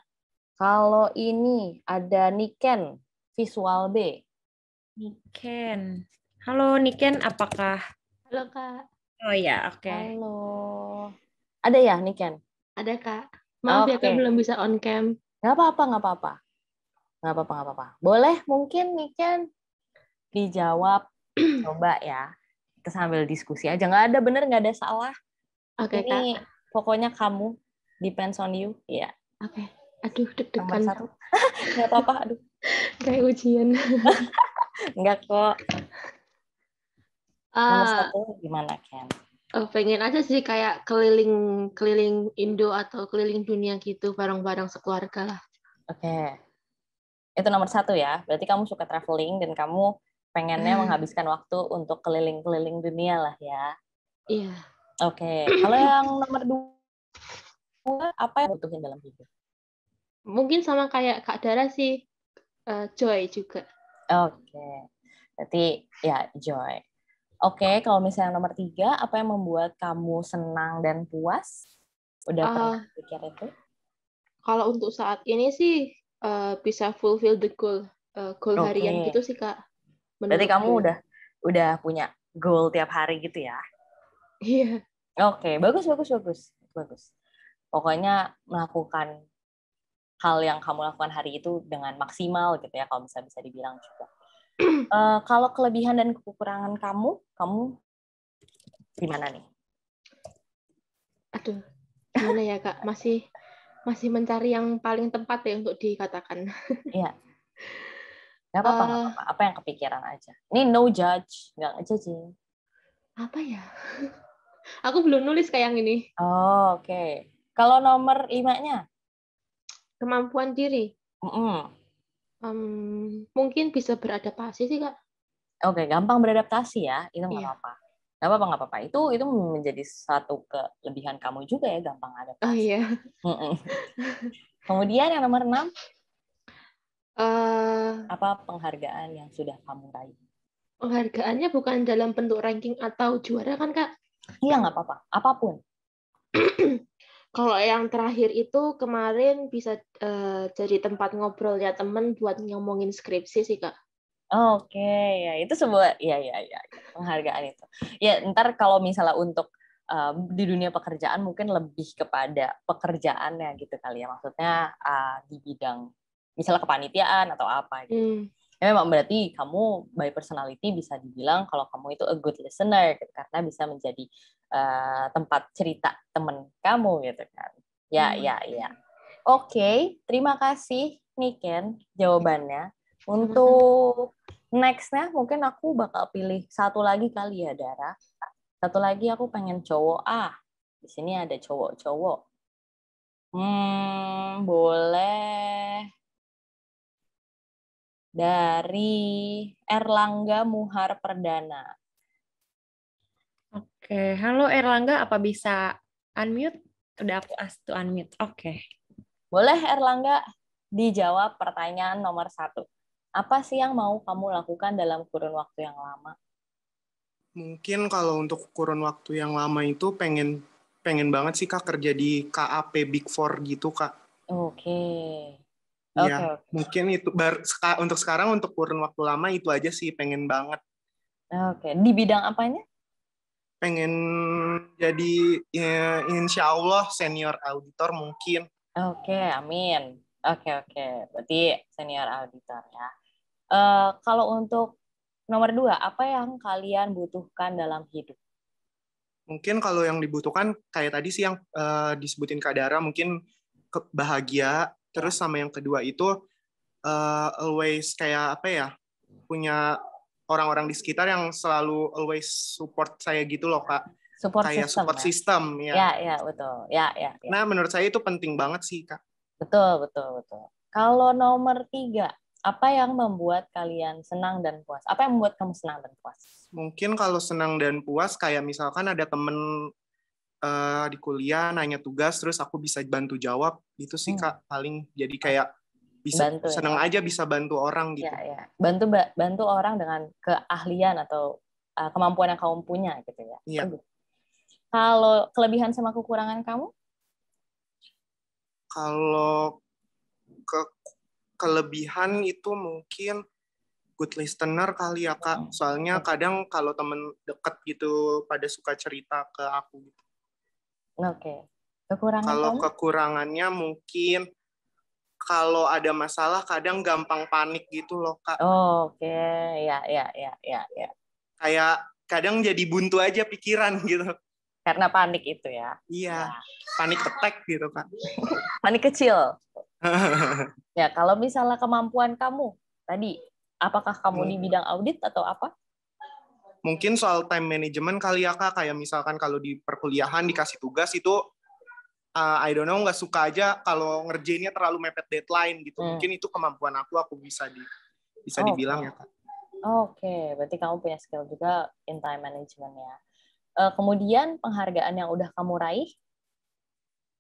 kalau ini ada Niken visual B Niken. Halo Niken, apakah? Halo Kak. Oh ya, oke. Okay. Halo. Ada ya Niken? Ada Kak. Maaf okay. ya Kak belum bisa on cam. Gak apa-apa, gak apa-apa. Gak apa-apa, gak apa-apa. Boleh mungkin Niken dijawab *clears throat* coba ya. Kita sambil diskusi aja. Gak ada bener, gak ada salah. Oke okay, Kak. pokoknya kamu. Depends on you. Iya. Yeah. Oke. Okay. Aduh, deg-degan. Nomor satu. *laughs* gak apa-apa, aduh. Kayak ujian. *laughs* Enggak kok. Uh, Nomor ah. satu gimana Ken? Oh, pengen aja sih kayak keliling keliling Indo atau keliling dunia gitu bareng-bareng sekeluarga lah. Oke. Okay. Itu nomor satu ya. Berarti kamu suka traveling dan kamu pengennya hmm. menghabiskan waktu untuk keliling-keliling dunia lah ya. Iya. Oke. Okay. Kalau yang nomor dua, apa yang butuhin dalam hidup? Mungkin sama kayak Kak Dara sih, uh, joy juga. Oke, okay. berarti ya joy. Oke, okay, kalau misalnya nomor tiga, apa yang membuat kamu senang dan puas? Udah uh, pernah pikir itu? Kalau untuk saat ini sih uh, bisa fulfill the goal, uh, goal okay. harian gitu sih kak. Menurut berarti kamu udah udah punya goal tiap hari gitu ya? Iya. Yeah. Oke, okay, bagus bagus bagus bagus. Pokoknya melakukan hal yang kamu lakukan hari itu dengan maksimal gitu ya kalau bisa bisa dibilang juga. Uh, *clears throat* kalau kelebihan dan kekurangan kamu, kamu gimana nih? Aduh, gimana ya kak? Masih masih mencari yang paling tepat ya untuk dikatakan. *laughs* Iya. Gak apa-apa, uh, apa, apa yang kepikiran aja. Ini no judge, nggak sih Apa ya? *laughs* Aku belum nulis kayak yang ini. Oh, oke. Okay. Kalau nomor limanya? kemampuan diri mm-hmm. um, mungkin bisa beradaptasi sih kak oke okay, gampang beradaptasi ya itu nggak yeah. apa-apa nggak apa-apa nggak apa-apa itu itu menjadi satu kelebihan kamu juga ya gampang adaptasi oh, iya. Yeah. kemudian yang nomor enam uh, apa penghargaan yang sudah kamu raih penghargaannya bukan dalam bentuk ranking atau juara kan kak iya nggak apa-apa apapun *clears throat* Kalau yang terakhir itu kemarin bisa uh, jadi tempat ngobrolnya temen buat ngomongin skripsi sih kak. Oke, okay. ya itu sebuah ya ya ya penghargaan itu. Ya ntar kalau misalnya untuk um, di dunia pekerjaan mungkin lebih kepada pekerjaannya gitu kali ya, maksudnya uh, di bidang misalnya kepanitiaan atau apa gitu. Hmm ya memang berarti kamu by personality bisa dibilang kalau kamu itu a good listener gitu, karena bisa menjadi uh, tempat cerita temen kamu gitu kan ya hmm. ya ya oke okay, terima kasih Niken jawabannya hmm. untuk nextnya mungkin aku bakal pilih satu lagi kali ya Dara satu lagi aku pengen cowok ah di sini ada cowok-cowok hmm boleh dari Erlangga Muhar Perdana. Oke, halo Erlangga, apa bisa unmute? Udah aku ask to unmute. Oke. Boleh Erlangga dijawab pertanyaan nomor satu. Apa sih yang mau kamu lakukan dalam kurun waktu yang lama? Mungkin kalau untuk kurun waktu yang lama itu pengen pengen banget sih kak kerja di KAP Big Four gitu kak. Oke. Okay. Ya, mungkin itu bar, seka, untuk sekarang untuk kurun waktu lama itu aja sih pengen banget. Oke, okay. di bidang apanya? Pengen jadi ya, insya Allah senior auditor mungkin. Oke, okay, amin. Oke okay, oke, okay. berarti senior auditor ya. Uh, kalau untuk nomor dua, apa yang kalian butuhkan dalam hidup? Mungkin kalau yang dibutuhkan kayak tadi sih yang uh, disebutin Kak Dara, mungkin kebahagia Terus sama yang kedua itu uh, always kayak apa ya? punya orang-orang di sekitar yang selalu always support saya gitu loh, Kak. Support kayak system, support ya? system ya. Ya, ya, betul. Ya, ya, ya. Nah, menurut saya itu penting banget sih, Kak. Betul, betul, betul. Kalau nomor tiga, apa yang membuat kalian senang dan puas? Apa yang membuat kamu senang dan puas? Mungkin kalau senang dan puas kayak misalkan ada temen uh, di kuliah nanya tugas terus aku bisa bantu jawab itu sih hmm. kak paling jadi kayak bisa bantu, ya? seneng ya. aja bisa bantu orang ya, gitu ya, ya. bantu bantu orang dengan keahlian atau uh, kemampuan yang kamu punya gitu ya, ya. kalau kelebihan sama kekurangan kamu kalau ke kelebihan itu mungkin good listener kali ya kak hmm. soalnya kadang kalau temen deket gitu pada suka cerita ke aku gitu Oke. Okay. Kekurangan kalau kamu? kekurangannya mungkin kalau ada masalah kadang gampang panik gitu loh kak. Oh, Oke, okay. ya ya ya ya ya. Kayak kadang jadi buntu aja pikiran *laughs* gitu. Karena panik itu ya. Iya, ya. panik ketek gitu kak. *laughs* panik kecil. *laughs* ya kalau misalnya kemampuan kamu tadi, apakah kamu hmm. di bidang audit atau apa? mungkin soal time management kali ya kak kayak misalkan kalau di perkuliahan dikasih tugas itu uh, I don't know nggak suka aja kalau ngerjainnya terlalu mepet deadline gitu hmm. mungkin itu kemampuan aku aku bisa di bisa oh, dibilang ya kak. Oke, okay. berarti kamu punya skill juga in time management ya. Uh, kemudian penghargaan yang udah kamu raih?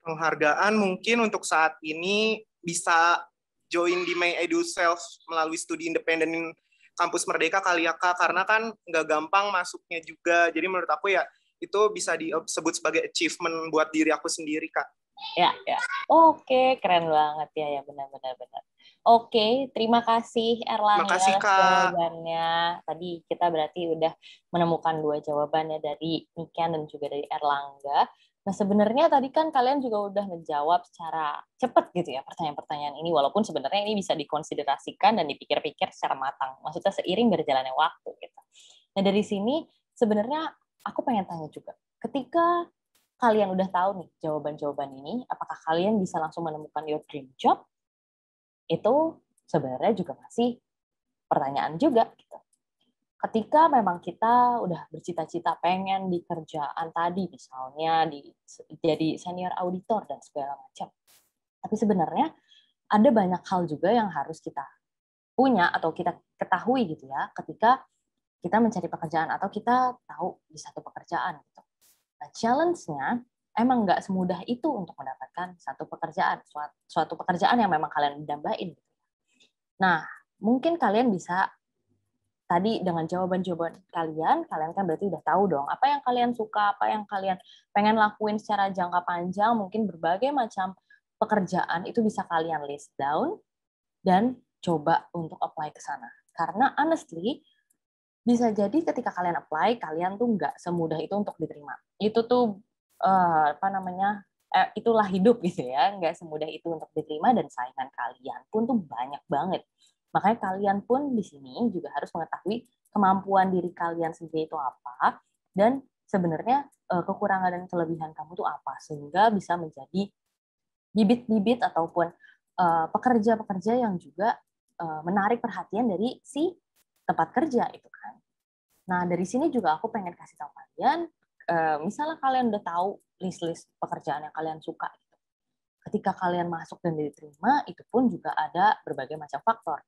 Penghargaan mungkin untuk saat ini bisa join di My Edu Self melalui studi independen kampus Merdeka kali ya kak karena kan nggak gampang masuknya juga. Jadi menurut aku ya itu bisa disebut sebagai achievement buat diri aku sendiri kak. Ya, ya. Oke, keren banget ya, ya benar-benar benar. Oke, terima kasih Erlangga kasih, Kak. jawabannya. Tadi kita berarti udah menemukan dua jawabannya dari Niken dan juga dari Erlangga. Nah, sebenarnya tadi kan kalian juga udah menjawab secara cepat gitu ya pertanyaan-pertanyaan ini, walaupun sebenarnya ini bisa dikonsiderasikan dan dipikir-pikir secara matang, maksudnya seiring berjalannya waktu gitu. Nah, dari sini sebenarnya aku pengen tanya juga, ketika kalian udah tahu nih jawaban-jawaban ini, apakah kalian bisa langsung menemukan your dream job? Itu sebenarnya juga masih pertanyaan juga gitu ketika memang kita udah bercita-cita pengen di kerjaan tadi misalnya di jadi senior auditor dan segala macam. Tapi sebenarnya ada banyak hal juga yang harus kita punya atau kita ketahui gitu ya ketika kita mencari pekerjaan atau kita tahu di satu pekerjaan gitu. Nah, challenge-nya emang nggak semudah itu untuk mendapatkan satu pekerjaan, suatu, pekerjaan yang memang kalian dambain. Gitu. Nah, mungkin kalian bisa tadi dengan jawaban-jawaban kalian, kalian kan berarti udah tahu dong apa yang kalian suka, apa yang kalian pengen lakuin secara jangka panjang, mungkin berbagai macam pekerjaan itu bisa kalian list down dan coba untuk apply ke sana. Karena honestly, bisa jadi ketika kalian apply, kalian tuh nggak semudah itu untuk diterima. Itu tuh uh, apa namanya? Eh, itulah hidup gitu ya, nggak semudah itu untuk diterima dan saingan kalian pun tuh banyak banget Makanya kalian pun di sini juga harus mengetahui kemampuan diri kalian sendiri itu apa dan sebenarnya eh, kekurangan dan kelebihan kamu itu apa sehingga bisa menjadi bibit-bibit ataupun eh, pekerja-pekerja yang juga eh, menarik perhatian dari si tempat kerja itu kan. Nah, dari sini juga aku pengen kasih tahu kalian misalnya kalian udah tahu list-list pekerjaan yang kalian suka gitu. ketika kalian masuk dan diterima, itu pun juga ada berbagai macam faktor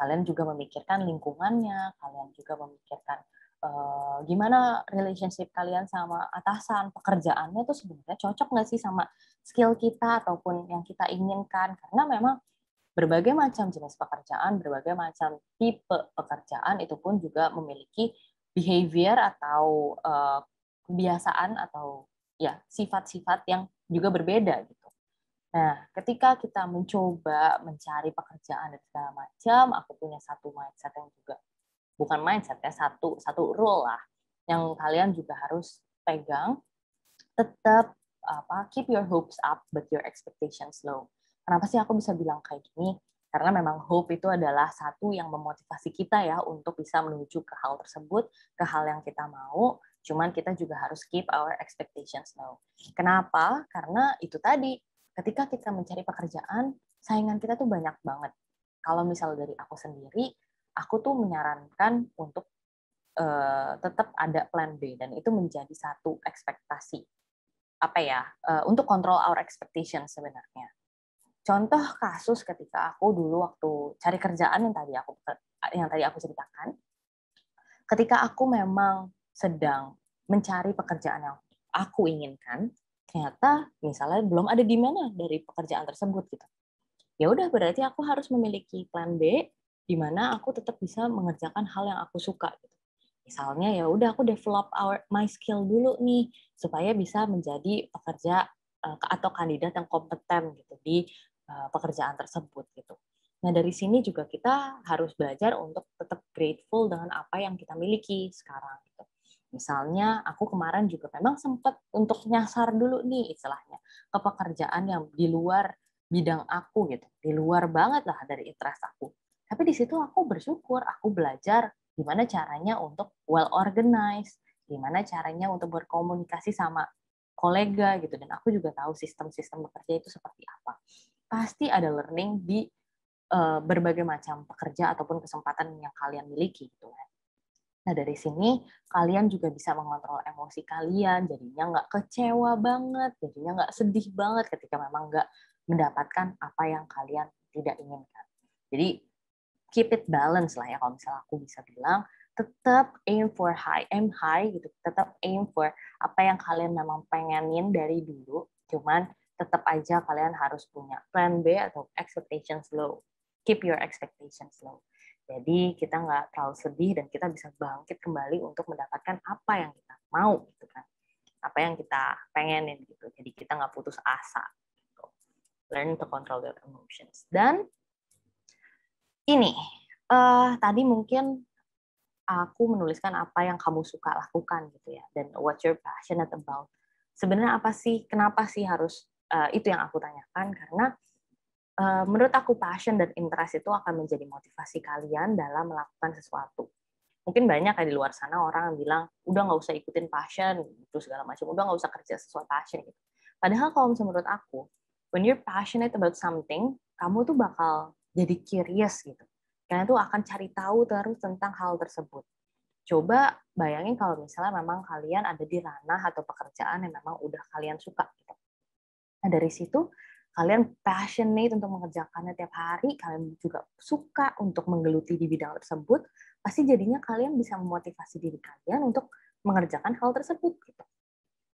kalian juga memikirkan lingkungannya, kalian juga memikirkan uh, gimana relationship kalian sama atasan, pekerjaannya itu sebenarnya cocok nggak sih sama skill kita ataupun yang kita inginkan? Karena memang berbagai macam jenis pekerjaan, berbagai macam tipe pekerjaan itu pun juga memiliki behavior atau uh, kebiasaan atau ya sifat-sifat yang juga berbeda. Gitu. Nah, ketika kita mencoba mencari pekerjaan dan segala macam, aku punya satu mindset yang juga bukan mindset ya, satu satu rule lah yang kalian juga harus pegang. Tetap apa keep your hopes up but your expectations low. Kenapa sih aku bisa bilang kayak gini? Karena memang hope itu adalah satu yang memotivasi kita ya untuk bisa menuju ke hal tersebut, ke hal yang kita mau. Cuman kita juga harus keep our expectations low. Kenapa? Karena itu tadi ketika kita mencari pekerjaan, saingan kita tuh banyak banget. Kalau misal dari aku sendiri, aku tuh menyarankan untuk uh, tetap ada plan B dan itu menjadi satu ekspektasi apa ya uh, untuk kontrol our expectation sebenarnya. Contoh kasus ketika aku dulu waktu cari kerjaan yang tadi aku yang tadi aku ceritakan, ketika aku memang sedang mencari pekerjaan yang aku inginkan, ternyata misalnya belum ada di mana dari pekerjaan tersebut gitu. Ya udah berarti aku harus memiliki plan B di mana aku tetap bisa mengerjakan hal yang aku suka gitu. Misalnya ya udah aku develop our my skill dulu nih supaya bisa menjadi pekerja eh, atau kandidat yang kompeten gitu di eh, pekerjaan tersebut gitu. Nah, dari sini juga kita harus belajar untuk tetap grateful dengan apa yang kita miliki sekarang gitu. Misalnya aku kemarin juga memang sempat untuk nyasar dulu nih istilahnya ke pekerjaan yang di luar bidang aku gitu, di luar banget lah dari interest aku. Tapi di situ aku bersyukur, aku belajar gimana caranya untuk well organized, gimana caranya untuk berkomunikasi sama kolega gitu dan aku juga tahu sistem-sistem bekerja itu seperti apa. Pasti ada learning di eh, berbagai macam pekerja ataupun kesempatan yang kalian miliki gitu kan. Nah, dari sini kalian juga bisa mengontrol emosi kalian, jadinya nggak kecewa banget, jadinya nggak sedih banget ketika memang nggak mendapatkan apa yang kalian tidak inginkan. Jadi, keep it balance lah ya kalau misalnya aku bisa bilang, tetap aim for high, aim high gitu, tetap aim for apa yang kalian memang pengenin dari dulu, cuman tetap aja kalian harus punya plan B atau expectations low. Keep your expectations low. Jadi kita nggak terlalu sedih dan kita bisa bangkit kembali untuk mendapatkan apa yang kita mau gitu kan. Apa yang kita pengenin gitu. Jadi kita nggak putus asa. Gitu. Learn to control your emotions. Dan ini uh, tadi mungkin aku menuliskan apa yang kamu suka lakukan gitu ya dan what you're passionate about. Sebenarnya apa sih? Kenapa sih harus uh, itu yang aku tanyakan karena Eh, menurut aku passion dan interest itu akan menjadi motivasi kalian dalam melakukan sesuatu. Mungkin banyak ya di luar sana orang yang bilang, udah nggak usah ikutin passion, itu segala macam, udah nggak usah kerja sesuai passion. Gitu. Padahal kalau menurut aku, when you're passionate about something, kamu tuh bakal jadi curious gitu. Karena tuh akan cari tahu terus tentang hal tersebut. Coba bayangin kalau misalnya memang kalian ada di ranah atau pekerjaan yang memang udah kalian suka gitu. Nah dari situ kalian passionate untuk mengerjakannya tiap hari, kalian juga suka untuk menggeluti di bidang tersebut, pasti jadinya kalian bisa memotivasi diri kalian untuk mengerjakan hal tersebut gitu.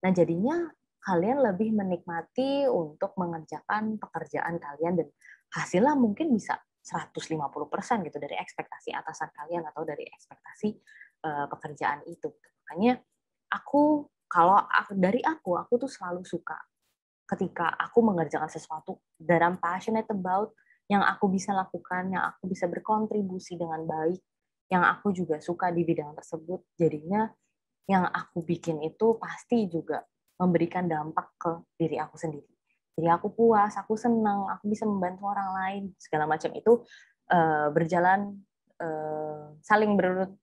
Nah, jadinya kalian lebih menikmati untuk mengerjakan pekerjaan kalian dan hasilnya mungkin bisa 150% gitu dari ekspektasi atasan kalian atau dari ekspektasi uh, pekerjaan itu. Makanya aku kalau aku, dari aku aku tuh selalu suka ketika aku mengerjakan sesuatu dalam passionate about, yang aku bisa lakukan, yang aku bisa berkontribusi dengan baik, yang aku juga suka di bidang tersebut, jadinya yang aku bikin itu pasti juga memberikan dampak ke diri aku sendiri. Jadi aku puas, aku senang, aku bisa membantu orang lain, segala macam itu eh, berjalan uh, saling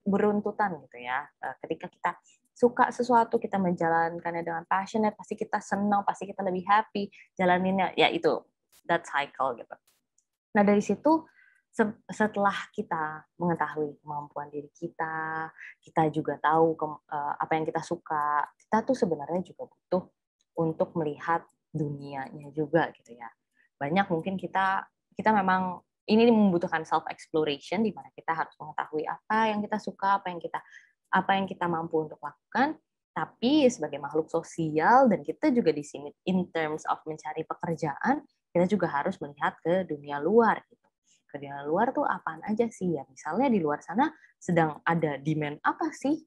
beruntutan gitu ya. Eh, ketika kita suka sesuatu, kita menjalankannya dengan passionate, pasti kita senang, pasti kita lebih happy jalaninnya. Ya itu, that cycle gitu. Nah dari situ setelah kita mengetahui kemampuan diri kita, kita juga tahu ke, eh, apa yang kita suka, kita tuh sebenarnya juga butuh untuk melihat dunianya juga gitu ya. Banyak mungkin kita kita memang ini membutuhkan self exploration di mana kita harus mengetahui apa yang kita suka, apa yang kita apa yang kita mampu untuk lakukan, tapi sebagai makhluk sosial dan kita juga di sini in terms of mencari pekerjaan, kita juga harus melihat ke dunia luar gitu. Ke dunia luar tuh apaan aja sih ya? Misalnya di luar sana sedang ada demand apa sih?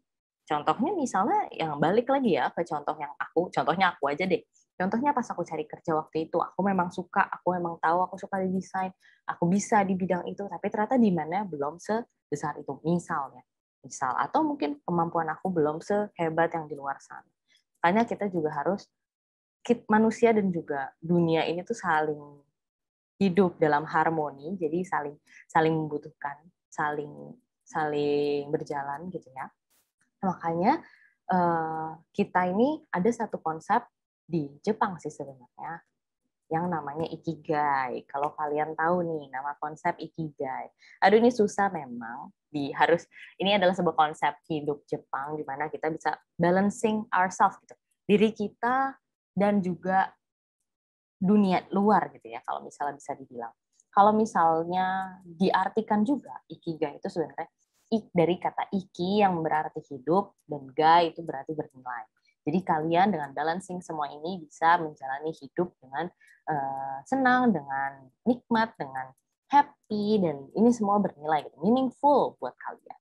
Contohnya misalnya yang balik lagi ya ke contoh yang aku, contohnya aku aja deh. Contohnya pas aku cari kerja waktu itu, aku memang suka, aku memang tahu aku suka di desain, aku bisa di bidang itu, tapi ternyata di mana belum sebesar itu misalnya misal atau mungkin kemampuan aku belum sehebat yang di luar sana makanya kita juga harus manusia dan juga dunia ini tuh saling hidup dalam harmoni jadi saling saling membutuhkan saling saling berjalan gitu ya makanya eh, kita ini ada satu konsep di Jepang sih sebenarnya yang namanya ikigai. Kalau kalian tahu nih nama konsep ikigai. Aduh ini susah memang di harus ini adalah sebuah konsep hidup Jepang di mana kita bisa balancing ourselves gitu. Diri kita dan juga dunia luar gitu ya kalau misalnya bisa dibilang. Kalau misalnya diartikan juga ikigai itu sebenarnya ik dari kata iki yang berarti hidup dan gai itu berarti bernilai. Jadi kalian dengan balancing semua ini bisa menjalani hidup dengan uh, senang, dengan nikmat, dengan happy, dan ini semua bernilai, gitu, meaningful buat kalian.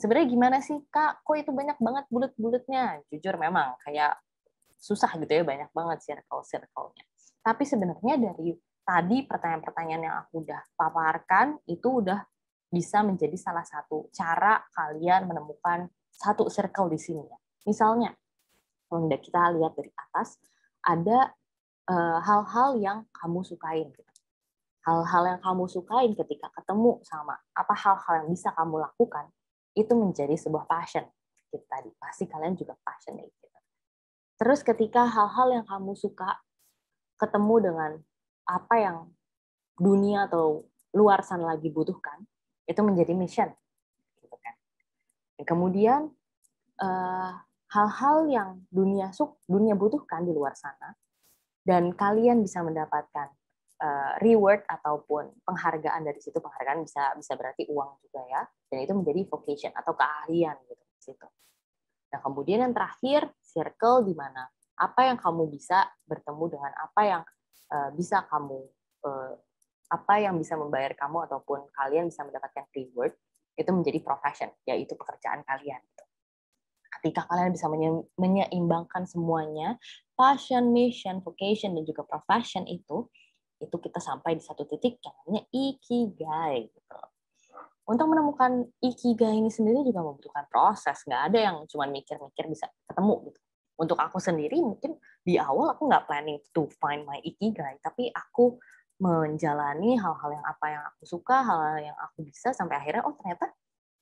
Sebenarnya gimana sih kak? Kok itu banyak banget bulat-bulatnya? Jujur memang kayak susah gitu ya, banyak banget circle-circle-nya. Tapi sebenarnya dari tadi pertanyaan-pertanyaan yang aku udah paparkan itu udah bisa menjadi salah satu cara kalian menemukan satu circle di sini ya. Misalnya, kalau kita lihat dari atas, ada eh, hal-hal uh, yang kamu sukain. Gitu. Hal-hal yang kamu sukain ketika ketemu sama apa hal-hal yang bisa kamu lakukan itu menjadi sebuah passion. Gitu tadi pasti kalian juga passionate. Gitu. Terus ketika hal-hal yang kamu suka ketemu dengan apa yang dunia atau luar sana lagi butuhkan itu menjadi mission gitu kan. kemudian uh, hal-hal yang dunia suk dunia butuhkan di luar sana dan kalian bisa mendapatkan uh, reward ataupun penghargaan dari situ penghargaan bisa bisa berarti uang juga ya dan itu menjadi vocation atau keahlian gitu di situ nah kemudian yang terakhir circle di mana apa yang kamu bisa bertemu dengan apa yang uh, bisa kamu uh, apa yang bisa membayar kamu ataupun kalian bisa mendapatkan reward itu menjadi profession yaitu pekerjaan kalian gitu ketika kalian bisa menyeimbangkan semuanya, passion, mission, vocation, dan juga profession itu, itu kita sampai di satu titik yang namanya ikigai. Gitu. Untuk menemukan ikigai ini sendiri juga membutuhkan proses, nggak ada yang cuma mikir-mikir bisa ketemu gitu. Untuk aku sendiri mungkin di awal aku nggak planning to find my ikigai, tapi aku menjalani hal-hal yang apa yang aku suka, hal, hal yang aku bisa sampai akhirnya oh ternyata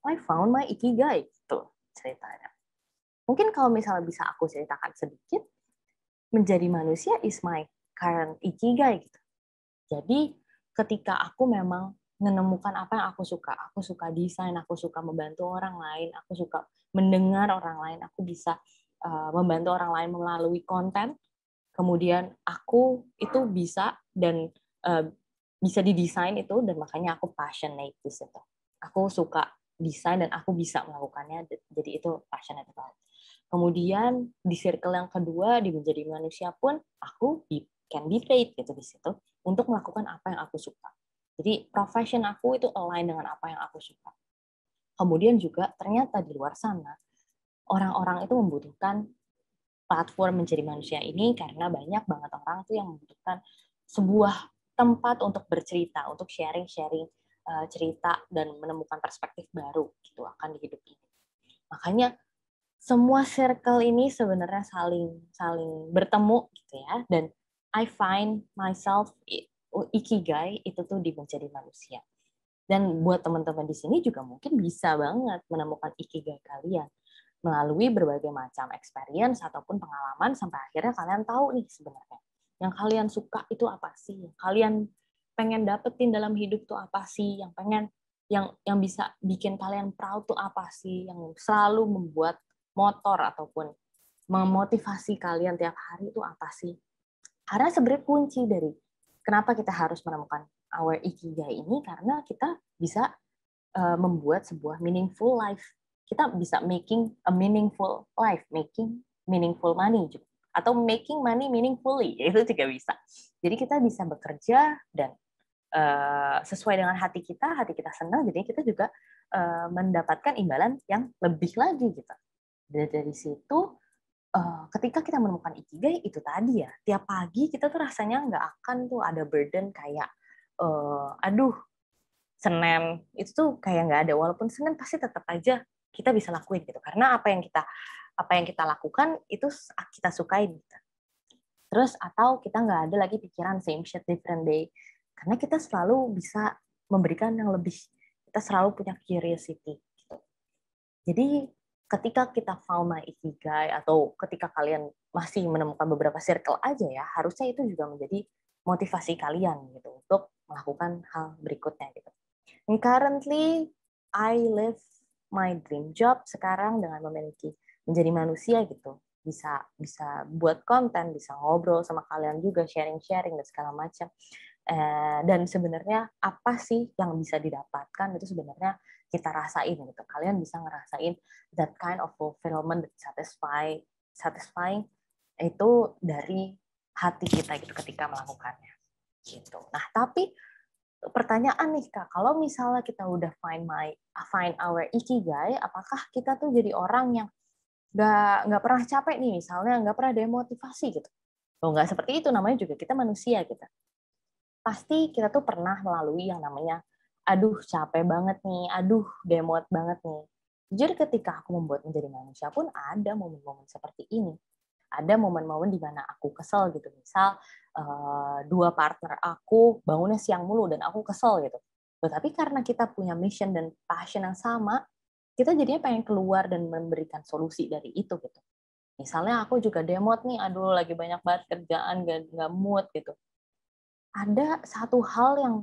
I found my ikigai gitu ceritanya. Mungkin kalau misalnya bisa aku ceritakan sedikit, menjadi manusia is my current ikigai gitu. Jadi ketika aku memang menemukan apa yang aku suka, aku suka desain, aku suka membantu orang lain, aku suka mendengar orang lain, aku bisa uh, membantu orang lain melalui konten. Kemudian aku itu bisa dan uh, bisa didesain itu dan makanya aku passionate di situ. Aku suka desain dan aku bisa melakukannya jadi itu passionate banget. Kemudian di circle yang kedua di menjadi manusia pun aku be, can be paid gitu di situ untuk melakukan apa yang aku suka. Jadi profession aku itu align dengan apa yang aku suka. Kemudian juga ternyata di luar sana orang-orang itu membutuhkan platform menjadi manusia ini karena banyak banget orang tuh yang membutuhkan sebuah tempat untuk bercerita, untuk sharing-sharing eh, cerita dan menemukan perspektif baru gitu akan di hidup ini. Makanya semua circle ini sebenarnya saling saling bertemu gitu ya dan I find myself ikigai itu tuh di menjadi manusia dan buat teman-teman di sini juga mungkin bisa banget menemukan ikigai kalian melalui berbagai macam experience ataupun pengalaman sampai akhirnya kalian tahu nih sebenarnya yang kalian suka itu apa sih yang kalian pengen dapetin dalam hidup tuh apa sih yang pengen yang yang bisa bikin kalian proud tuh apa sih yang selalu membuat motor ataupun memotivasi kalian tiap hari itu apa sih? Karena sebenarnya kunci dari kenapa kita harus menemukan our ikigai ini karena kita bisa eh, membuat sebuah meaningful life. Kita bisa making a meaningful life, making meaningful money juga. Atau making money meaningfully, *laughs* itu juga bisa. Jadi kita bisa bekerja dan eh, sesuai dengan hati kita, hati kita senang, jadi kita juga eh, mendapatkan imbalan yang lebih lagi gitu. Nah, dari situ eh, ketika kita menemukan ikigai itu tadi ya tiap pagi kita tuh rasanya nggak akan tuh ada burden kayak eh, aduh Senin itu tuh kayak nggak ada walaupun Senin pasti tetap aja kita bisa lakuin gitu karena apa yang kita apa yang kita lakukan itu kita sukain gitu. terus atau kita nggak ada lagi pikiran same shit different day karena kita selalu bisa memberikan yang lebih kita selalu punya curiosity gitu. jadi ketika kita found my ikigai atau ketika kalian masih menemukan beberapa circle aja ya, harusnya itu juga menjadi motivasi kalian gitu untuk melakukan hal berikutnya gitu. And currently I live my dream job sekarang dengan memiliki menjadi manusia gitu bisa bisa buat konten bisa ngobrol sama kalian juga sharing sharing dan segala macam eh, dan sebenarnya apa sih yang bisa didapatkan itu sebenarnya kita rasain gitu. Kalian bisa ngerasain that kind of fulfillment that satisfy satisfying itu dari hati kita gitu ketika melakukannya. Gitu. Nah, tapi pertanyaan nih Kak, kalau misalnya kita udah find my find our ikigai, apakah kita tuh jadi orang yang nggak nggak pernah capek nih misalnya nggak pernah demotivasi gitu oh nggak seperti itu namanya juga kita manusia kita. Gitu. Pasti kita tuh pernah melalui yang namanya aduh capek banget nih, aduh demot banget nih. Jujur ketika aku membuat menjadi manusia pun ada momen-momen seperti ini. Ada momen-momen di mana aku kesel gitu. Misal eh, dua partner aku bangunnya siang mulu dan aku kesel gitu. Tetapi karena kita punya mission dan passion yang sama, kita jadinya pengen keluar dan memberikan solusi dari itu gitu. Misalnya aku juga demot nih, aduh lagi banyak banget kerjaan, gak, gak mood gitu. Ada satu hal yang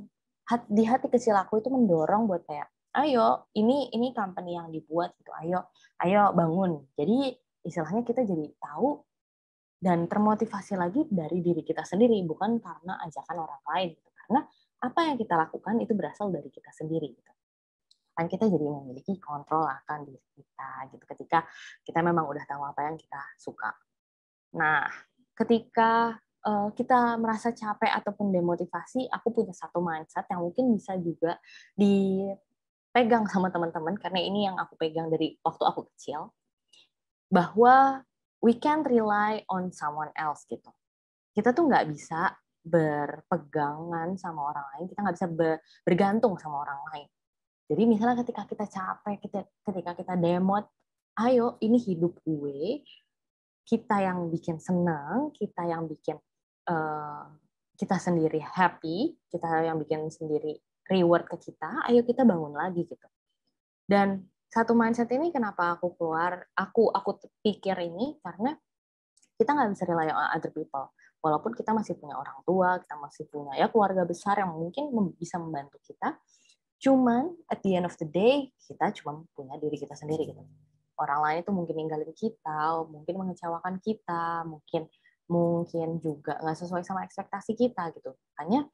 di hati kecil aku itu mendorong buat kayak ayo ini ini company yang dibuat gitu ayo ayo bangun jadi istilahnya kita jadi tahu dan termotivasi lagi dari diri kita sendiri bukan karena ajakan orang lain gitu. karena apa yang kita lakukan itu berasal dari kita sendiri gitu kan kita jadi memiliki kontrol akan diri kita gitu ketika kita memang udah tahu apa yang kita suka nah ketika uh, kita merasa capek ataupun demotivasi, aku punya satu mindset yang mungkin bisa juga dipegang sama teman-teman karena ini yang aku pegang dari waktu aku kecil bahwa we can't rely on someone else gitu. Kita tuh nggak bisa berpegangan sama orang lain, kita nggak bisa bergantung sama orang lain. Jadi misalnya ketika kita capek, kita, ketika kita demot, ayo ini hidup gue, kita yang bikin senang, kita yang bikin Eh, kita sendiri happy, kita yang bikin sendiri reward ke kita, ayo kita bangun lagi gitu. Dan satu mindset ini kenapa aku keluar, aku aku pikir ini karena kita nggak bisa rely on other people. Walaupun kita masih punya orang tua, kita masih punya ya keluarga besar yang mungkin bisa membantu kita, cuman at the end of the day kita cuma punya diri kita sendiri gitu. Orang lain itu mungkin ninggalin kita, mungkin mengecewakan kita, mungkin mungkin juga nggak sesuai sama ekspektasi kita gitu. Makanya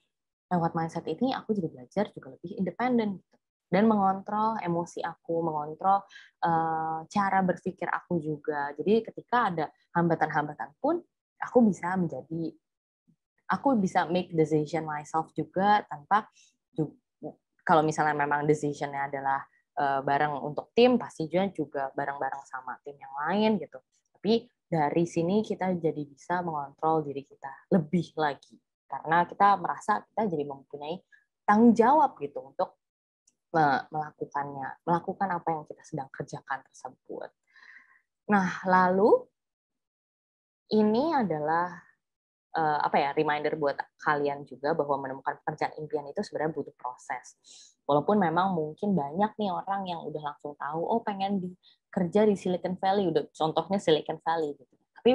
lewat mindset ini aku jadi belajar juga lebih independen gitu. dan mengontrol emosi aku, mengontrol uh, cara berpikir aku juga. Jadi ketika ada hambatan-hambatan pun aku bisa menjadi aku bisa make decision myself juga tanpa kalau misalnya memang decisionnya adalah uh, bareng untuk tim pasti juga juga bareng-bareng sama tim yang lain gitu tapi dari sini kita jadi bisa mengontrol diri kita lebih lagi karena kita merasa kita jadi mempunyai tanggung jawab gitu untuk melakukannya, melakukan apa yang kita sedang kerjakan tersebut. Nah, lalu ini adalah e, apa ya reminder buat kalian juga bahwa menemukan pekerjaan impian itu sebenarnya butuh proses. Walaupun memang mungkin banyak nih orang yang udah langsung tahu, oh pengen di, kerja di Silicon Valley, udah contohnya Silicon Valley gitu. Tapi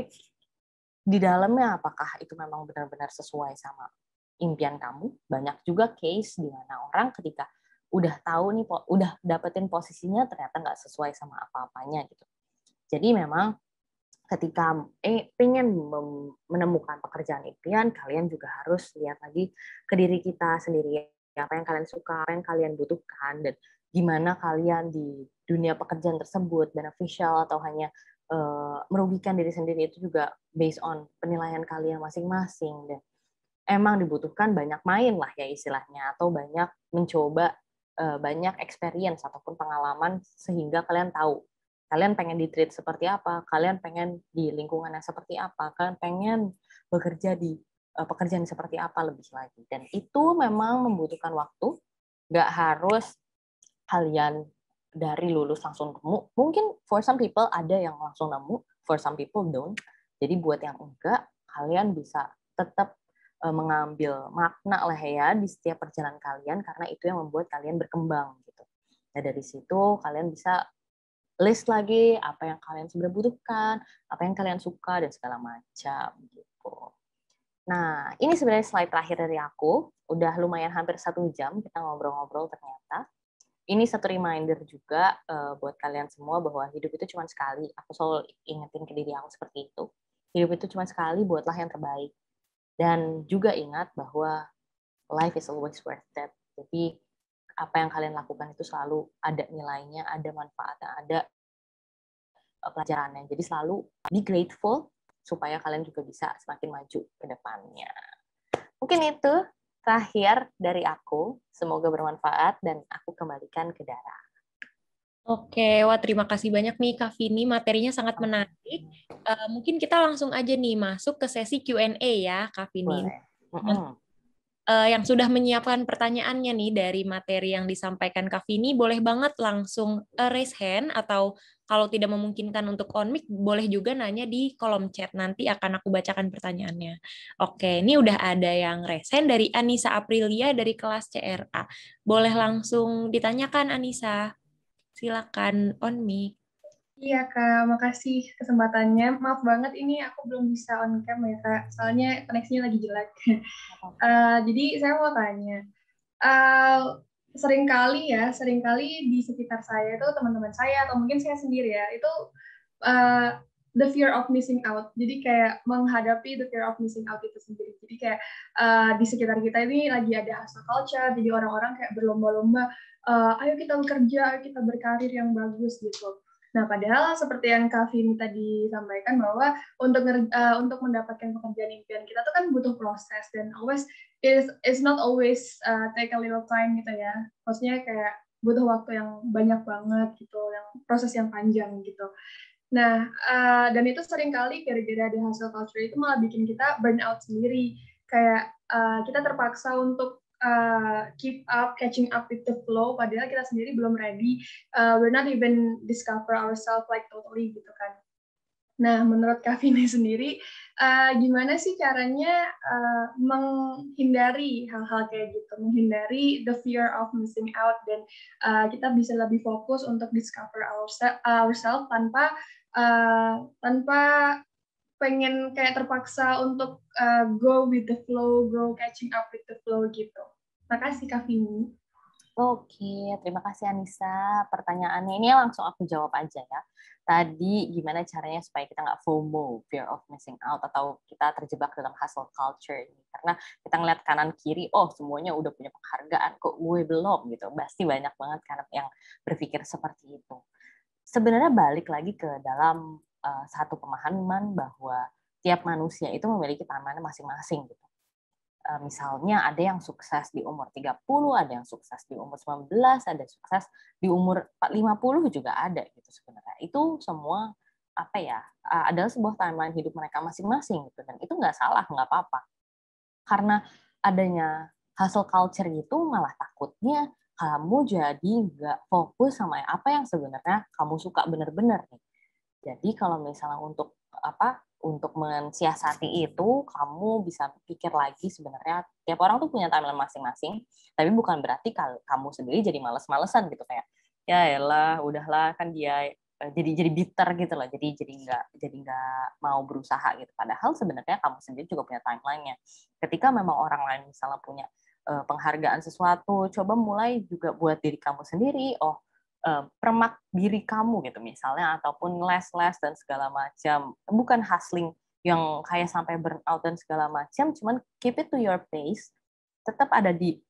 di dalamnya apakah itu memang benar-benar sesuai sama impian kamu? Banyak juga case di mana orang ketika udah tahu nih, udah dapetin posisinya ternyata nggak sesuai sama apa-apanya gitu. Jadi memang ketika eh pengen menemukan pekerjaan impian, kalian juga harus lihat lagi ke diri kita sendiri apa yang kalian suka, apa yang kalian butuhkan, dan gimana kalian di dunia pekerjaan tersebut beneficial atau hanya uh, merugikan diri sendiri itu juga based on penilaian kalian masing-masing dan emang dibutuhkan banyak main lah ya istilahnya atau banyak mencoba uh, banyak experience ataupun pengalaman sehingga kalian tahu kalian pengen di treat seperti apa, kalian pengen di lingkungannya seperti apa, kalian pengen bekerja di Eh, pekerjaan seperti apa lebih lagi. Dan itu memang membutuhkan waktu, nggak harus kalian dari lulus langsung nemu. Mungkin for some people ada yang langsung nemu, for some people don't. Jadi buat yang enggak, kalian bisa tetap eh, mengambil makna lah ya di setiap perjalanan kalian karena itu yang membuat kalian berkembang gitu. Nah dari situ kalian bisa list lagi apa yang kalian sebenarnya butuhkan, apa yang kalian suka dan segala macam gitu. Nah, ini sebenarnya slide terakhir dari aku. Udah lumayan hampir satu jam kita ngobrol-ngobrol ternyata. Ini satu reminder juga uh, buat kalian semua bahwa hidup itu cuma sekali. Aku selalu ingetin ke diri aku seperti itu. Hidup itu cuma sekali, buatlah yang terbaik. Dan juga ingat bahwa life is always worth it. Jadi apa yang kalian lakukan itu selalu ada nilainya, ada manfaatnya, ada eh, pelajarannya. Jadi selalu be grateful supaya kalian juga bisa semakin maju ke depannya. Mungkin itu terakhir dari aku. Semoga bermanfaat dan aku kembalikan ke darah Oke, wah terima kasih banyak nih Kak Vini, materinya sangat menarik. Uh, mungkin kita langsung aja nih masuk ke sesi Q&A ya Kak Vini. Boleh uh, yang sudah menyiapkan pertanyaannya nih dari materi yang disampaikan Kak Vini, boleh banget langsung eh, raise hand atau kalau tidak memungkinkan untuk on mic, boleh juga nanya di kolom chat. Nanti akan aku bacakan pertanyaannya. Oke, ini udah ada yang raise hand dari Anissa Aprilia dari kelas CRA. Boleh langsung ditanyakan Anissa. Silakan on mic. Iya Kak, makasih kesempatannya. Maaf banget ini aku belum bisa on cam ya Kak, soalnya koneksinya lagi jelek. uh, jadi saya mau tanya, uh, eh, kali ya, sering kali di sekitar saya itu teman-teman saya atau mungkin saya sendiri ya, itu uh, the fear of missing out. Jadi kayak menghadapi the fear of missing out itu sendiri. Jadi kayak uh, di sekitar kita ini lagi ada hustle culture, jadi orang-orang kayak berlomba-lomba, uh, ayo kita bekerja, ayo kita berkarir yang bagus gitu Nah, padahal seperti yang Kak Vini tadi sampaikan bahwa untuk uh, untuk mendapatkan pekerjaan impian kita tuh kan butuh proses dan always is is not always uh, take a little time gitu ya. Maksudnya kayak butuh waktu yang banyak banget gitu, yang proses yang panjang gitu. Nah, uh, dan itu seringkali gara-gara di hasil culture itu malah bikin kita burn out sendiri. Kayak uh, kita terpaksa untuk uh, keep up, catching up with the flow, padahal kita sendiri belum ready. Uh, we're not even discover ourselves like totally gitu kan. Nah, menurut Kak *laughs* sendiri, uh, gimana sih caranya uh, menghindari hal-hal kayak gitu, menghindari the fear of missing out dan uh, kita bisa lebih fokus untuk discover ourselves ourselves tanpa uh, tanpa pengen kayak terpaksa untuk uh, go with the flow, go catching up with the flow gitu. Makasih Kak Vini. Oke, terima kasih Anissa. Pertanyaannya ini langsung aku jawab aja ya. Tadi gimana caranya supaya kita nggak FOMO, fear of missing out, atau kita terjebak dalam hustle culture ini? Karena kita ngeliat kanan kiri, oh semuanya udah punya penghargaan, kok gue belum gitu. Pasti banyak banget karena yang berpikir seperti itu. Sebenarnya balik lagi ke dalam uh, satu pemahaman bahwa tiap manusia itu memiliki tamannya masing-masing gitu Eh, misalnya ada yang sukses di umur 30, ada yang sukses di umur 19, ada yang sukses di umur 50 juga ada gitu sebenarnya. Itu semua apa ya eh, adalah sebuah timeline hidup mereka masing-masing gitu dan itu nggak salah nggak apa-apa karena adanya hustle culture itu malah takutnya kamu jadi nggak fokus sama apa yang sebenarnya kamu suka bener-bener nih jadi kalau misalnya untuk apa untuk mensiasati itu kamu bisa pikir lagi sebenarnya tiap orang tuh punya timeline masing-masing tapi bukan berarti kamu sendiri jadi males-malesan gitu kayak ya elah udahlah kan dia eh, jadi jadi bitter gitu loh jadi jadi nggak jadi nggak mau berusaha gitu padahal sebenarnya kamu sendiri juga punya timelinenya ketika memang orang lain misalnya punya eh, penghargaan sesuatu coba mulai juga buat diri kamu sendiri oh permak diri kamu gitu misalnya ataupun les-les dan segala macam bukan hustling yang kayak sampai burnout dan segala macam cuman keep it to your pace tetap ada di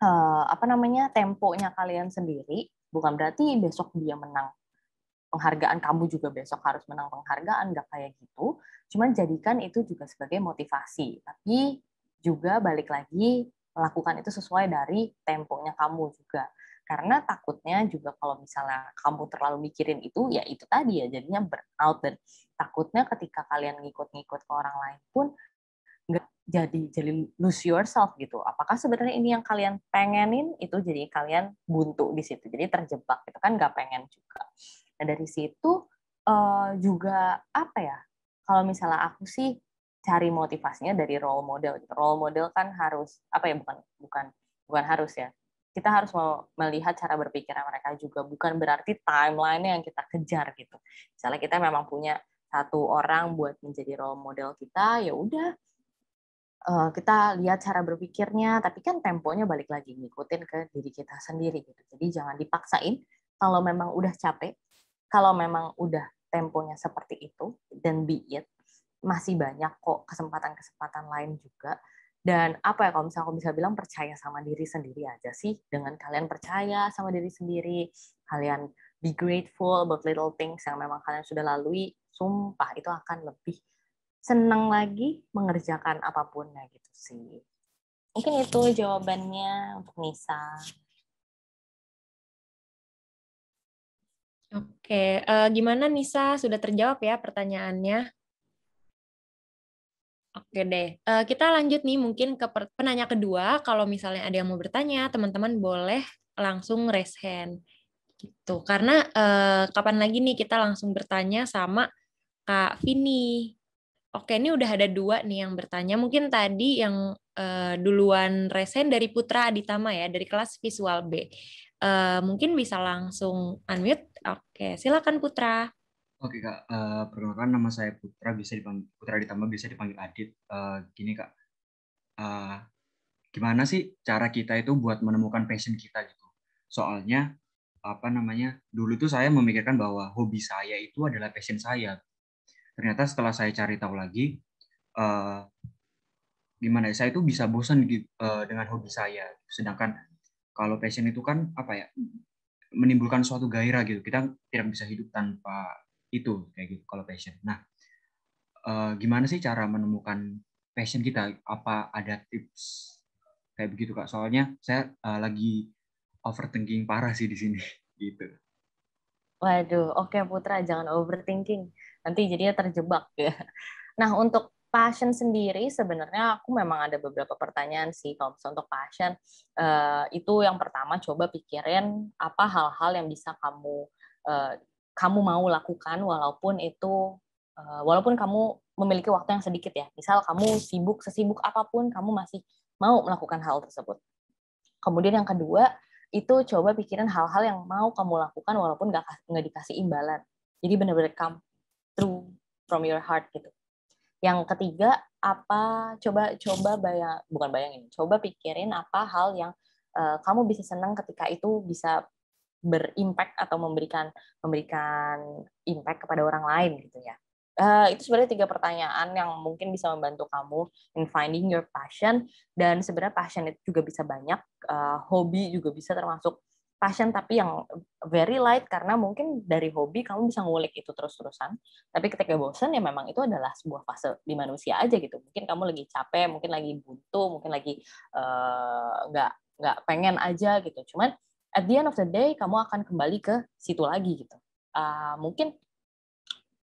uh, apa namanya temponya kalian sendiri bukan berarti besok dia menang penghargaan kamu juga besok harus menang penghargaan nggak kayak gitu cuman jadikan itu juga sebagai motivasi tapi juga balik lagi lakukan itu sesuai dari temponya kamu juga karena takutnya juga kalau misalnya kamu terlalu mikirin itu ya itu tadi ya jadinya burnout dan takutnya ketika kalian ngikut-ngikut ke orang lain pun nggak jadi jadi lose yourself gitu apakah sebenarnya ini yang kalian pengenin itu jadi kalian buntu di situ jadi terjebak itu kan nggak pengen juga nah dari situ uh, juga apa ya kalau misalnya aku sih cari motivasinya dari role model gitu. role model kan harus apa ya bukan bukan bukan harus ya kita harus melihat cara berpikir mereka juga bukan berarti timeline yang kita kejar gitu misalnya kita memang punya satu orang buat menjadi role model kita ya udah eh, kita lihat cara berpikirnya tapi kan temponya balik lagi ngikutin ke diri kita sendiri gitu jadi jangan dipaksain kalau memang udah capek kalau memang udah temponya seperti itu dan be it masih banyak kok kesempatan-kesempatan lain juga dan apa ya kalau misalnya aku bisa bilang percaya sama diri sendiri aja sih. Dengan kalian percaya sama diri sendiri, kalian be grateful about little things yang memang kalian sudah lalui, sumpah itu akan lebih senang lagi mengerjakan apapun ya gitu sih. Mungkin itu jawabannya untuk Nisa. Oke, uh, gimana Nisa sudah terjawab ya pertanyaannya? Oke deh, uh, kita lanjut nih mungkin ke penanya kedua. Kalau misalnya ada yang mau bertanya, teman-teman boleh langsung raise hand gitu. Karena uh, kapan lagi nih kita langsung bertanya sama Kak Vini. Oke, ini udah ada dua nih yang bertanya. Mungkin tadi yang uh, duluan raise hand dari Putra Aditama ya, dari kelas Visual B. Uh, mungkin bisa langsung unmute. Oke, silakan Putra. Oke kak, uh, perkenalkan nama saya Putra bisa dipanggil Putra ditambah bisa dipanggil Adit. Uh, gini kak, uh, gimana sih cara kita itu buat menemukan passion kita gitu? Soalnya apa namanya dulu tuh saya memikirkan bahwa hobi saya itu adalah passion saya. Ternyata setelah saya cari tahu lagi, uh, gimana ya, saya itu bisa bosan gitu, uh, dengan hobi saya. Sedangkan kalau passion itu kan apa ya menimbulkan suatu gairah gitu. Kita tidak bisa hidup tanpa itu kayak gitu kalau passion. Nah, uh, gimana sih cara menemukan passion kita? Apa ada tips kayak begitu kak? Soalnya saya uh, lagi overthinking parah sih di sini *laughs* gitu. Waduh, oke okay, Putra jangan overthinking. Nanti jadinya terjebak ya. Nah, untuk passion sendiri sebenarnya aku memang ada beberapa pertanyaan sih kalau misalnya untuk passion eh, itu yang pertama coba pikirin apa hal-hal yang bisa kamu kamu mau lakukan walaupun itu eh, walaupun kamu memiliki waktu yang sedikit ya. Misal kamu sibuk sesibuk apapun kamu masih mau melakukan hal tersebut. Kemudian yang kedua itu coba pikirin hal-hal yang mau kamu lakukan walaupun nggak nggak dikasih imbalan. Jadi benar-benar come true from your heart gitu. Yang ketiga apa coba coba bayang bukan bayangin coba pikirin apa hal yang uh, kamu bisa senang ketika itu bisa berimpact atau memberikan memberikan impact kepada orang lain gitu ya. Uh, itu sebenarnya tiga pertanyaan yang mungkin bisa membantu kamu in finding your passion dan sebenarnya passion itu juga bisa banyak uh, hobi juga bisa termasuk passion tapi yang very light karena mungkin dari hobi kamu bisa ngulik itu terus-terusan tapi ketika bosan ya memang itu adalah sebuah fase di manusia aja gitu mungkin kamu lagi capek mungkin lagi buntu mungkin lagi eh, nggak uh, nggak pengen aja gitu cuman at the end of the day kamu akan kembali ke situ lagi gitu. Uh, mungkin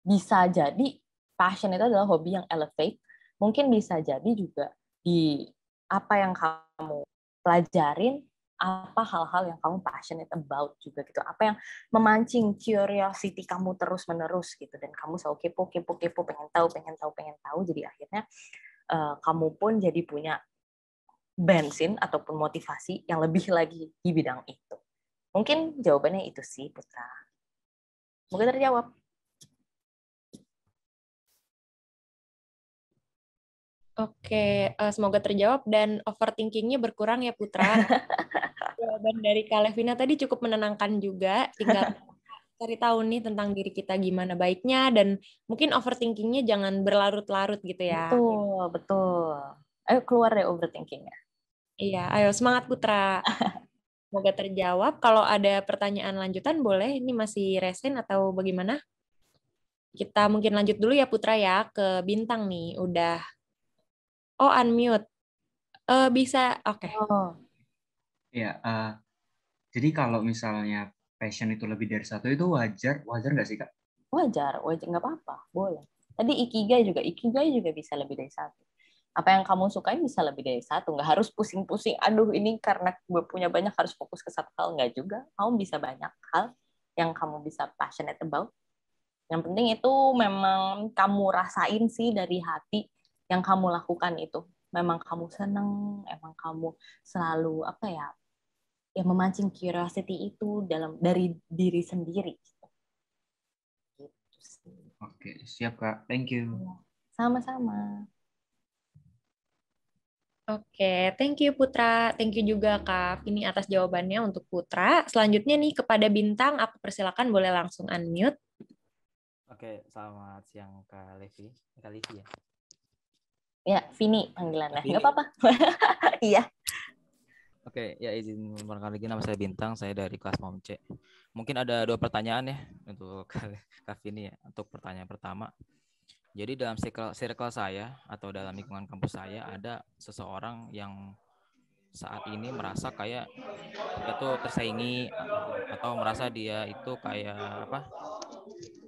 bisa jadi passion itu adalah hobi yang elevate, mungkin bisa jadi juga di apa yang kamu pelajarin, apa hal-hal yang kamu passionate about juga gitu, apa yang memancing curiosity kamu terus-menerus gitu dan kamu selalu kepo, kepo, kepo, pengen tahu, pengen tahu, pengen tahu, jadi akhirnya uh, kamu pun jadi punya bensin ataupun motivasi yang lebih lagi di bidang itu Mungkin jawabannya itu sih, Putra. Mungkin terjawab. Oke, eh, semoga terjawab dan overthinkingnya berkurang ya Putra. *laughs* Jawaban dari Kalevina tadi cukup menenangkan juga. Tinggal *laughs* cari tahu nih tentang diri kita gimana baiknya dan mungkin overthinkingnya jangan berlarut-larut gitu ya. Betul, betul. Ayo keluar deh overthinkingnya. Iya, ayo semangat Putra. *laughs* Semoga terjawab. Kalau ada pertanyaan lanjutan boleh, ini masih resin atau bagaimana? Kita mungkin lanjut dulu ya Putra ya ke Bintang nih, udah. Oh, unmute. Uh, bisa, oke. Okay. Oh. Ya, uh, jadi kalau misalnya passion itu lebih dari satu itu wajar, wajar nggak sih Kak? Wajar, wajar nggak apa-apa, boleh. Tadi ikigai juga, ikigai juga bisa lebih dari satu apa yang kamu sukain bisa lebih dari satu nggak harus pusing-pusing aduh ini karena gue punya banyak harus fokus ke satu hal nggak juga kamu bisa banyak hal yang kamu bisa passionate about yang penting itu memang kamu rasain sih dari hati yang kamu lakukan itu memang kamu seneng emang kamu selalu apa ya yang memancing curiosity itu dalam dari diri sendiri gitu oke siap kak thank you iya. sama-sama Oke, thank you Putra. Thank you juga Kak Ini atas jawabannya untuk Putra. Selanjutnya nih kepada Bintang, aku persilakan boleh langsung unmute. Oke, selamat siang Kak Levi. Kak Levi ya? Ya, Vini panggilannya. Nggak apa-apa. *laughs* iya. Oke, ya izin memperkenalkan lagi nama saya Bintang, saya dari kelas MOM C. Mungkin ada dua pertanyaan ya untuk Kak Vini ya. Untuk pertanyaan pertama, jadi dalam circle, circle saya atau dalam iya. lingkungan kampus saya ada seseorang yang saat ini merasa kayak dia tuh tersaingi atau merasa dia itu kayak apa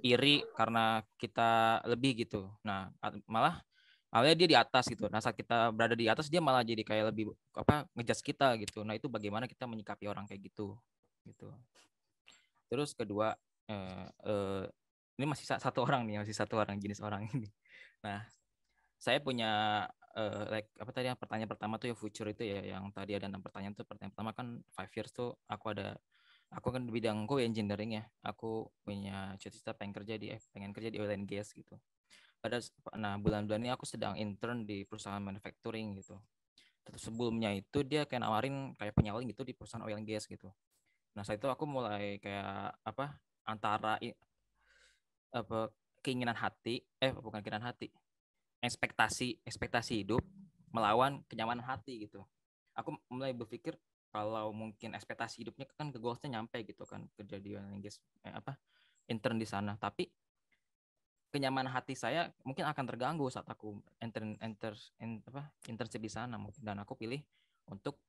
iri karena kita lebih gitu. Nah malah awalnya dia di atas gitu. Nah saat kita berada di atas dia malah jadi kayak lebih apa ngejudge kita gitu. Nah itu bagaimana kita menyikapi orang kayak gitu gitu. Terus kedua eh, eh, ini masih satu orang nih masih satu orang jenis orang ini nah saya punya uh, like apa tadi yang pertanyaan pertama tuh ya future itu ya yang tadi ada enam pertanyaan tuh pertanyaan pertama kan five years tuh aku ada aku kan di bidang gue engineering ya aku punya cita-cita pengen kerja di eh, pengen kerja di oil and gas gitu pada nah bulan-bulan ini aku sedang intern di perusahaan manufacturing gitu terus sebelumnya itu dia kayak nawarin kayak penyaling gitu di perusahaan oil and gas gitu nah saat itu aku mulai kayak apa antara apa keinginan hati eh bukan keinginan hati ekspektasi ekspektasi hidup melawan kenyamanan hati gitu aku mulai berpikir kalau mungkin ekspektasi hidupnya kan ke goalsnya nyampe gitu kan kejadian Inggris eh, apa intern di sana tapi kenyamanan hati saya mungkin akan terganggu saat aku intern enter in, apa internship di sana mungkin dan aku pilih untuk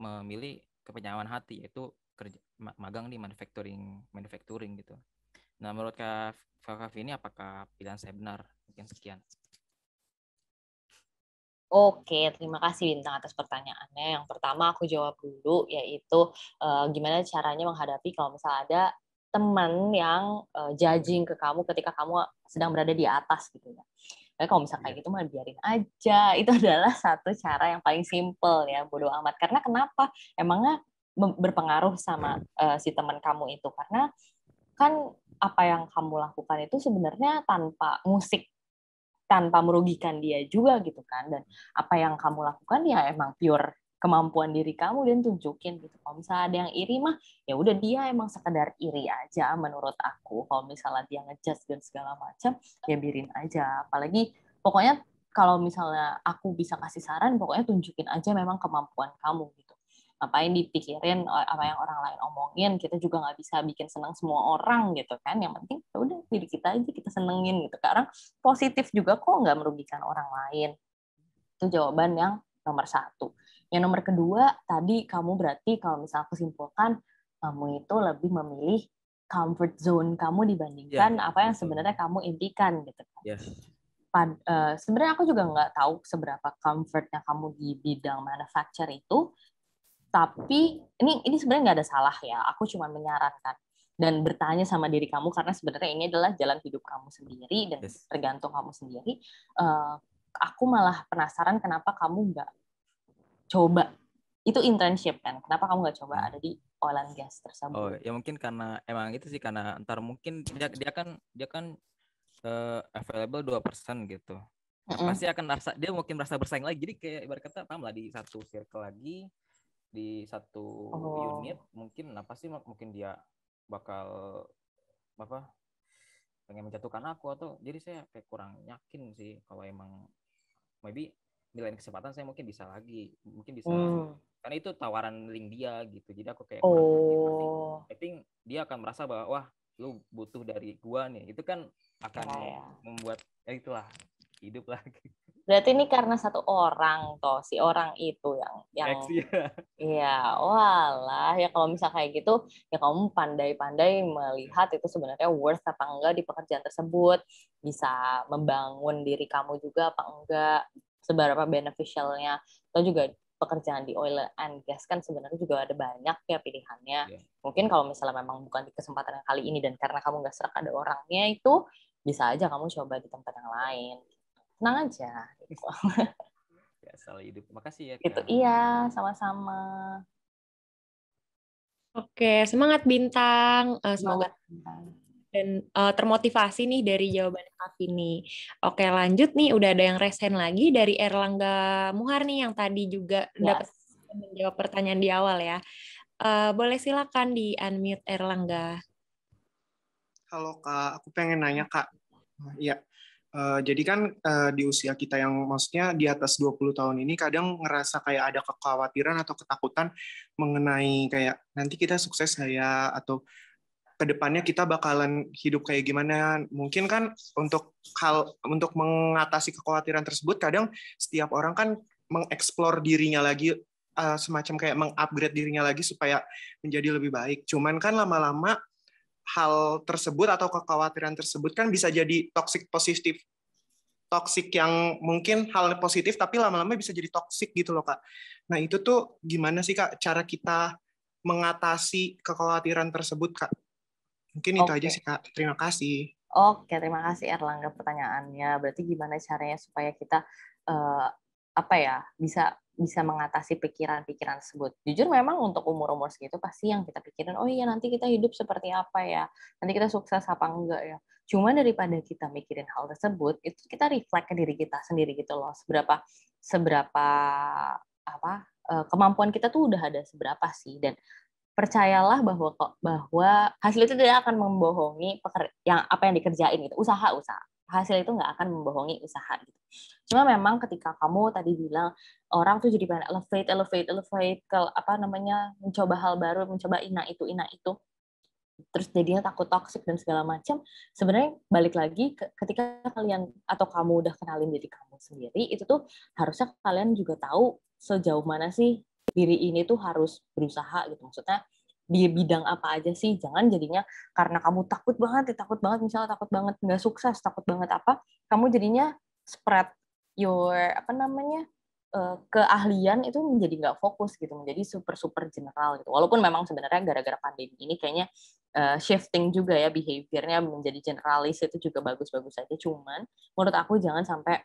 memilih kepenyamanan hati yaitu kerja magang di manufacturing manufacturing gitu Nah, menurut Kak kak ini apakah pilihan saya benar? Mungkin sekian. Oke, terima kasih Bintang atas pertanyaannya. Yang pertama aku jawab dulu, yaitu e, gimana caranya menghadapi kalau misalnya ada teman yang e, judging ke kamu ketika kamu sedang berada di atas gitu ya. Nah, kalau misalnya kayak iya. gitu mah biarin aja. *laughs* Itu adalah satu cara yang paling simple ya, bodoh amat. Karena kenapa? Emangnya berpengaruh sama uh, si teman kamu itu karena kan apa yang kamu lakukan itu sebenarnya tanpa musik tanpa merugikan dia juga gitu kan dan apa yang kamu lakukan ya emang pure kemampuan diri kamu dan tunjukin gitu kalau misalnya ada yang iri mah ya udah dia emang sekedar iri aja menurut aku kalau misalnya dia ngejudge dan segala macam ya birin aja apalagi pokoknya kalau misalnya aku bisa kasih saran pokoknya tunjukin aja memang kemampuan kamu gitu ngapain dipikirin e, apa yang orang lain omongin kita juga nggak bisa bikin senang semua orang gitu kan yang penting ya udah diri kita aja kita senengin gitu karena positif juga kok nggak merugikan orang lain itu jawaban yang nomor satu yang nomor kedua tadi kamu berarti kalau misal simpulkan kamu itu lebih memilih comfort zone kamu dibandingkan yeah. apa yang sebenarnya kamu impikan gitu kan yes. pad, uh, sebenarnya aku juga nggak tahu seberapa comfortnya kamu di bidang manufacture itu tapi ini ini sebenarnya nggak ada salah ya aku cuma menyarankan dan bertanya sama diri kamu karena sebenarnya ini adalah jalan hidup kamu sendiri dan yes. tergantung kamu sendiri uh, aku malah penasaran kenapa kamu nggak coba itu internship kan kenapa kamu nggak coba hmm. ada di oil and gas tersebut oh ya mungkin karena emang itu sih karena ntar mungkin dia dia kan dia kan uh, available dua persen gitu mm pasti akan rasa dia mungkin merasa bersaing lagi jadi kayak ibarat kata paham lah di satu circle lagi di satu oh. unit mungkin apa nah, sih mungkin dia bakal apa pengen menjatuhkan aku atau jadi saya kayak kurang yakin sih kalau emang maybe di lain kesempatan saya mungkin bisa lagi mungkin bisa hmm. karena itu tawaran link dia gitu jadi aku kayak oh. I think dia akan merasa bahwa wah lu butuh dari gua nih itu kan akan oh. ya. membuat ya itulah hidup lagi *laughs* Berarti ini karena satu orang toh si orang itu yang yang ya. Iya, walah ya kalau misal kayak gitu ya kamu pandai-pandai melihat itu sebenarnya worth apa enggak di pekerjaan tersebut, bisa membangun diri kamu juga apa enggak, seberapa beneficialnya. Atau juga pekerjaan di oil and gas kan sebenarnya juga ada banyak ya pilihannya. Yeah. Mungkin kalau misalnya memang bukan di kesempatan kali ini dan karena kamu nggak serak ada orangnya itu bisa aja kamu coba di tempat yang lain tenang aja gitu. ya *laughs* selalu hidup makasih ya itu iya sama-sama oke semangat bintang uh, semoga dan uh, termotivasi nih dari jawaban Kak ini. Oke lanjut nih, udah ada yang resen lagi dari Erlangga Muhar nih yang tadi juga yes. dapat menjawab pertanyaan di awal ya. Uh, boleh silakan di unmute Erlangga. Halo Kak, aku pengen nanya Kak. Iya, Eh, jadi kan uh, di usia kita yang maksudnya di atas 20 tahun ini kadang ngerasa kayak ada kekhawatiran atau ketakutan mengenai kayak nanti kita sukses nggak ya atau kedepannya kita bakalan hidup kayak gimana. Mungkin kan untuk hal untuk mengatasi kekhawatiran tersebut kadang setiap orang kan mengeksplor dirinya lagi uh, semacam kayak mengupgrade dirinya lagi supaya menjadi lebih baik. Cuman kan lama-lama hal tersebut atau kekhawatiran tersebut kan bisa jadi toxic positif toxic yang mungkin hal positif tapi lama-lama bisa jadi toxic gitu loh kak. Nah itu tuh gimana sih kak cara kita mengatasi kekhawatiran tersebut kak? Mungkin okay. itu aja sih kak. Terima kasih. Oke okay, terima kasih Erlangga pertanyaannya. Berarti gimana caranya supaya kita uh, apa ya bisa bisa mengatasi pikiran-pikiran tersebut. Jujur memang untuk umur-umur segitu pasti yang kita pikirin, oh iya nanti kita hidup seperti apa ya, nanti kita sukses apa enggak ya. Cuma daripada kita mikirin hal tersebut, itu kita reflect ke diri kita sendiri gitu loh, seberapa seberapa apa eh, kemampuan kita tuh udah ada seberapa sih dan percayalah bahwa bahwa hasil itu tidak akan membohongi peker, yang apa yang dikerjain itu usaha usaha hasil itu nggak akan membohongi usaha gitu. Cuma memang ketika kamu tadi bilang orang tuh jadi pengen elevate, elevate, elevate ke apa namanya mencoba hal baru, mencoba ina itu, ina itu, terus jadinya takut toxic dan segala macam. Sebenarnya balik lagi ketika kalian atau kamu udah kenalin diri kamu sendiri, itu tuh harusnya kalian juga tahu sejauh mana sih diri ini tuh harus berusaha gitu. Maksudnya di bidang apa aja sih jangan jadinya karena kamu takut banget ya takut banget misalnya takut banget nggak sukses takut banget apa kamu jadinya spread your apa namanya eh, keahlian itu menjadi nggak fokus gitu menjadi super super general gitu walaupun memang sebenarnya gara-gara pandemi ini kayaknya uh, shifting juga ya behaviornya menjadi generalis itu juga bagus-bagus aja cuman menurut aku jangan sampai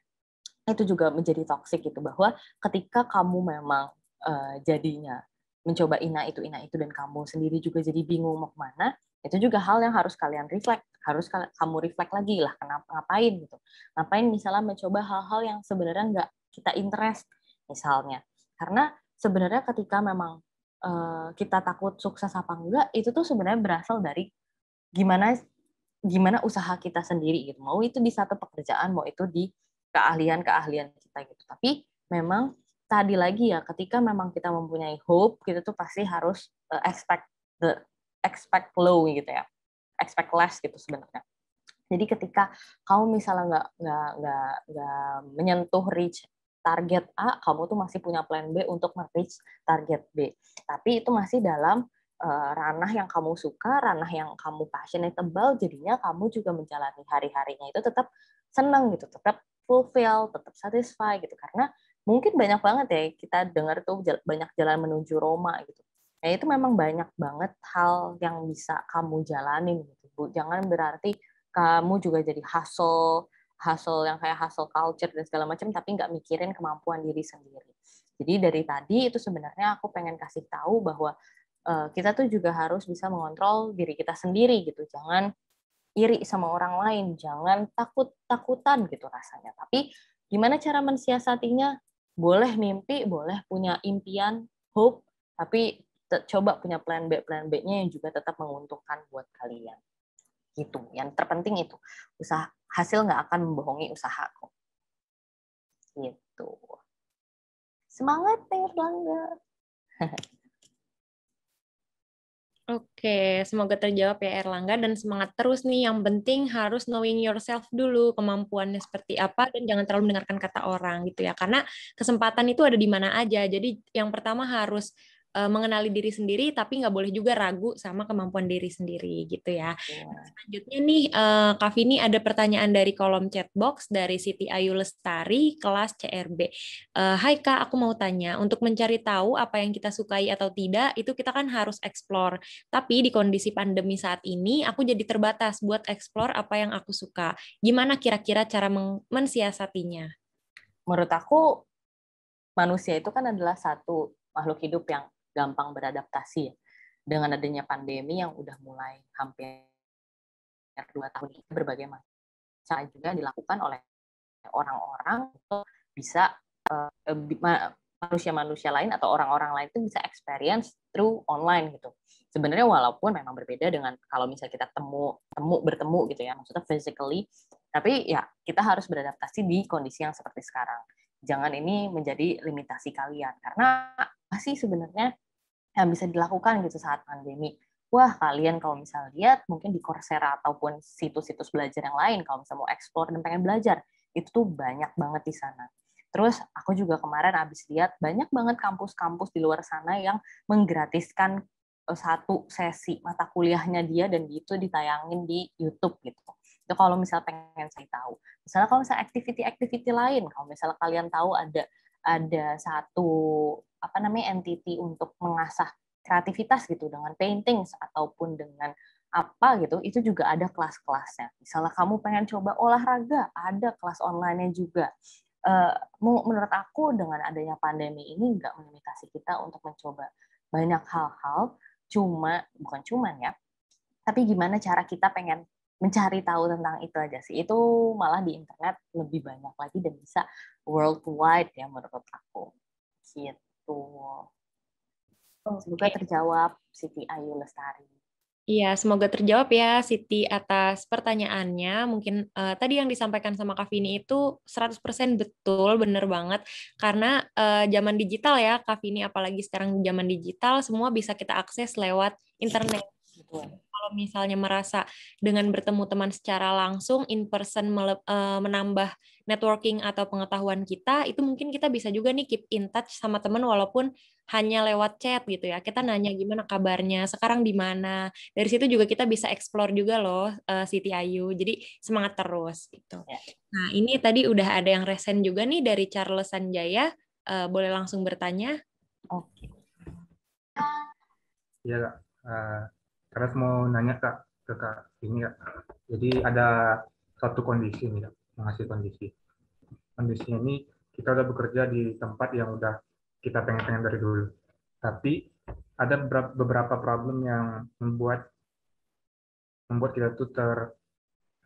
itu juga menjadi toxic gitu bahwa ketika kamu memang uh, jadinya mencoba ina itu ina itu dan kamu sendiri juga jadi bingung mau kemana itu juga hal yang harus kalian reflect harus kamu reflect lagi lah kenapa ngapain gitu ngapain misalnya mencoba hal-hal yang sebenarnya nggak kita interest misalnya karena sebenarnya ketika memang uh, kita takut sukses apa enggak itu tuh sebenarnya berasal dari gimana gimana usaha kita sendiri gitu mau itu di satu pekerjaan mau itu di keahlian keahlian kita gitu tapi memang tadi lagi ya ketika memang kita mempunyai hope kita tuh pasti harus eh, expect the expect low gitu ya expect less gitu sebenarnya jadi ketika kamu misalnya nggak nggak nggak nggak menyentuh reach target A kamu tuh masih punya plan B untuk reach target B tapi itu masih dalam eh, ranah yang kamu suka ranah yang kamu passionate tebal jadinya kamu juga menjalani hari harinya itu tetap senang gitu tetap fulfill, tetap satisfy gitu karena mungkin banyak banget ya kita dengar tuh banyak jalan menuju Roma gitu. Nah itu memang banyak banget hal yang bisa kamu jalani gitu bu. Jangan berarti kamu juga jadi hustle, hustle yang kayak hustle culture dan segala macam, tapi nggak mikirin kemampuan diri sendiri. Jadi dari tadi itu sebenarnya aku pengen kasih tahu bahwa uh, kita tuh juga harus bisa mengontrol diri kita sendiri gitu. Jangan iri sama orang lain, jangan takut-takutan gitu rasanya. Tapi gimana cara mensiasatinya? boleh mimpi, boleh punya impian, hope, tapi coba punya plan B, plan B-nya yang juga tetap menguntungkan buat kalian. Gitu. Yang terpenting itu usaha hasil nggak akan membohongi usaha kok. Gitu. Semangat, Erlangga. *laughs* Oke, semoga terjawab ya Erlangga dan semangat terus nih. Yang penting harus knowing yourself dulu, kemampuannya seperti apa dan jangan terlalu mendengarkan kata orang gitu ya. Karena kesempatan itu ada di mana aja. Jadi yang pertama harus uh, mengenali diri sendiri tapi nggak boleh juga ragu sama kemampuan diri sendiri gitu ya. Yeah. Selanjutnya nih uh, Kak Vini ada pertanyaan dari kolom chat box dari Siti Ayu Lestari kelas CRB. Uh, eh, Hai Kak, aku mau tanya untuk mencari tahu apa yang kita sukai atau tidak itu kita kan harus explore. Tapi di kondisi pandemi saat ini aku jadi terbatas buat explore apa yang aku suka. Gimana kira-kira cara men mensiasatinya? Menurut aku manusia itu kan adalah satu makhluk hidup yang gampang beradaptasi ya. Dengan adanya pandemi yang udah mulai hampir dua tahun ini, berbagai macam juga dilakukan oleh orang-orang untuk bisa eh, eh, manusia-manusia lain atau orang-orang lain itu bisa experience through online gitu. Sebenarnya walaupun memang berbeda dengan kalau misalnya kita temu temu bertemu gitu ya, maksudnya physically, tapi ya kita harus beradaptasi di kondisi yang seperti sekarang. Jangan ini menjadi limitasi kalian karena pasti sebenarnya yang bisa dilakukan gitu saat pandemi. Wah, kalian kalau misalnya lihat mungkin di Coursera ataupun situs-situs belajar yang lain kalau misalnya mau explore dan pengen belajar, itu tuh banyak banget di sana. Terus aku juga kemarin habis lihat banyak banget kampus-kampus di luar sana yang menggratiskan eh, satu sesi mata kuliahnya dia dan itu ditayangin di YouTube gitu. Itu kalau misalnya pengen saya tahu. Misalnya kalau misalnya activity-activity lain, kalau misalnya kalian tahu ada ada satu apa namanya entity untuk mengasah kreativitas gitu dengan painting ataupun dengan apa gitu itu juga ada kelas-kelasnya misalnya kamu pengen coba olahraga ada kelas onlinenya juga. juga eh, menurut aku dengan adanya pandemi ini nggak melimitasi kita untuk mencoba banyak hal-hal cuma bukan cuma ya tapi gimana cara kita pengen mencari tahu tentang itu aja sih itu malah di internet lebih banyak lagi dan bisa worldwide ya menurut aku gitu Tuh, Okay. Semoga terjawab Siti Ayu Lestari. Iya, semoga terjawab ya Siti atas pertanyaannya. Mungkin uh, tadi yang disampaikan sama Kak Vini itu 100% betul, bener banget. Karena uh, zaman digital ya Kak Vini, apalagi sekarang zaman digital, semua bisa kita akses lewat internet Gitu. Kalau misalnya merasa dengan bertemu teman secara langsung, in person eh, menambah networking atau pengetahuan kita, itu mungkin kita bisa juga nih keep in touch sama teman walaupun hanya lewat chat gitu ya. Kita nanya gimana kabarnya, sekarang di mana. Dari situ juga kita bisa explore juga loh uh, Ayu. Jadi semangat terus gitu. Ya. Nah ini tadi udah ada yang resen juga nih dari Charles Sanjaya. Uh, boleh langsung bertanya? Oke. Okay. Ya, Uh karena mau nanya kak ke kak ini kak, Jadi ada satu kondisi nih, kak, mengasih kondisi. Kondisinya ini kita udah bekerja di tempat yang udah kita pengen-pengen dari dulu. Tapi ada beberapa problem yang membuat membuat kita tuh ter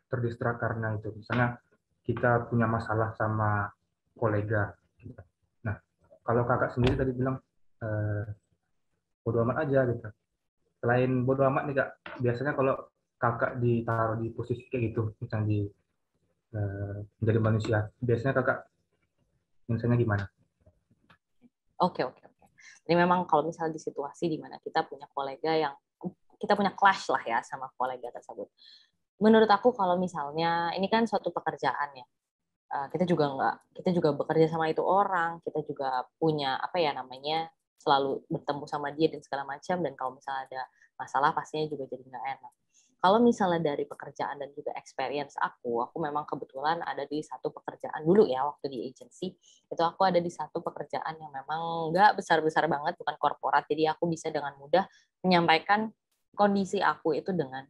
terdistrak karena itu. Misalnya kita punya masalah sama kolega. Gitu. Nah, kalau kakak sendiri tadi bilang eh, bodo amat aja gitu selain bodo amat nih kak biasanya kalau kakak ditaruh di posisi kayak gitu misalnya di uh, menjadi manusia biasanya kakak misalnya gimana oke oke oke jadi memang kalau misalnya di situasi di mana kita punya kolega yang kita punya clash lah ya sama kolega tersebut menurut aku kalau misalnya ini kan suatu pekerjaan ya eh, kita juga nggak kita juga bekerja sama itu orang kita juga punya apa ya namanya selalu bertemu sama dia dan segala macam dan kalau misalnya ada masalah pastinya juga jadi nggak enak kalau misalnya dari pekerjaan dan juga experience aku, aku memang kebetulan ada di satu pekerjaan dulu ya waktu di agency. Itu aku ada di satu pekerjaan yang memang nggak besar-besar banget, bukan korporat. Jadi aku bisa dengan mudah menyampaikan kondisi aku itu dengan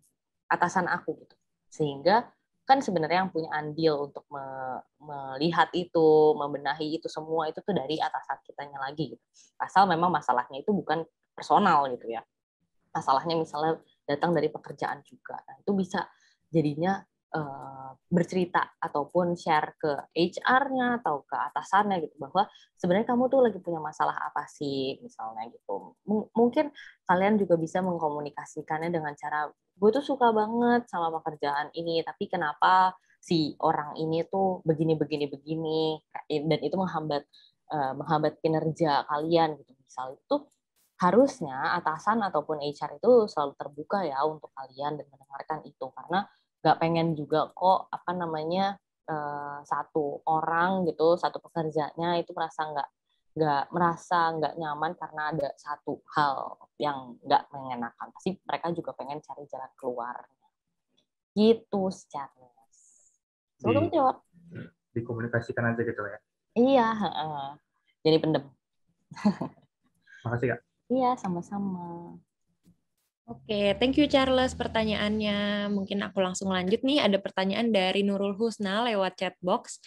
atasan aku gitu. Sehingga kan sebenarnya yang punya andil untuk me melihat itu, membenahi itu semua itu tuh dari atasan kitanya lagi. Gitu. Asal memang masalahnya itu bukan personal gitu ya. Masalahnya misalnya datang dari pekerjaan juga. Nah, itu bisa jadinya Eh, bercerita ataupun share ke HR-nya atau ke atasannya gitu bahwa sebenarnya kamu tuh lagi punya masalah apa sih misalnya gitu. M mungkin kalian juga bisa mengkomunikasikannya dengan cara gue tuh suka banget sama pekerjaan ini tapi kenapa si orang ini tuh begini begini begini eh, dan itu menghambat uh, menghambat kinerja kalian gitu misal itu harusnya atasan ataupun HR itu selalu terbuka ya untuk kalian dan mendengarkan itu karena nggak pengen juga kok apa namanya eh, satu orang gitu satu pekerjanya itu merasa nggak nggak merasa nggak nyaman karena ada satu hal yang nggak mengenakan pasti mereka juga pengen cari jalan keluar gitu secara Charles so, jawab dikomunikasikan aja gitu ya iya uh, jadi pendem makasih kak iya sama-sama Oke, thank you Charles pertanyaannya. Mungkin aku langsung lanjut nih. Ada pertanyaan dari Nurul Husna lewat chat box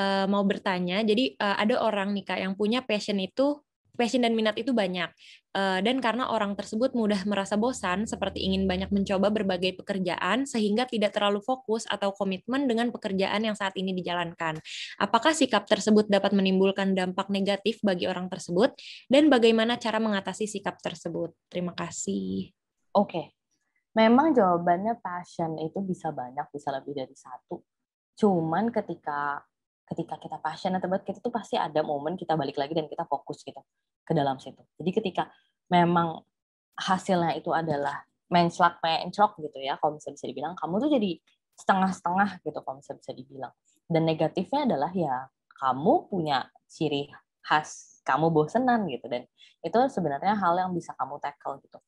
Uh, mau bertanya, jadi uh, ada orang nih Kak yang punya passion itu passion dan minat itu banyak. Eh, dan karena orang tersebut mudah merasa bosan, seperti ingin banyak mencoba berbagai pekerjaan, sehingga tidak terlalu fokus atau komitmen dengan pekerjaan yang saat ini dijalankan. Apakah sikap tersebut dapat menimbulkan dampak negatif bagi orang tersebut, dan bagaimana cara mengatasi sikap tersebut? Terima kasih. Oke, okay. memang jawabannya passion itu bisa banyak, bisa lebih dari satu. Cuman ketika ketika kita passion atau buat kita tuh pasti ada momen kita balik lagi dan kita fokus gitu ke dalam situ. Jadi ketika memang hasilnya itu adalah main menclok gitu ya, kalau bisa bisa dibilang kamu tuh jadi setengah-setengah gitu kalau bisa bisa dibilang. Dan negatifnya adalah ya kamu punya ciri khas kamu bosenan gitu dan itu sebenarnya hal yang bisa kamu tackle gitu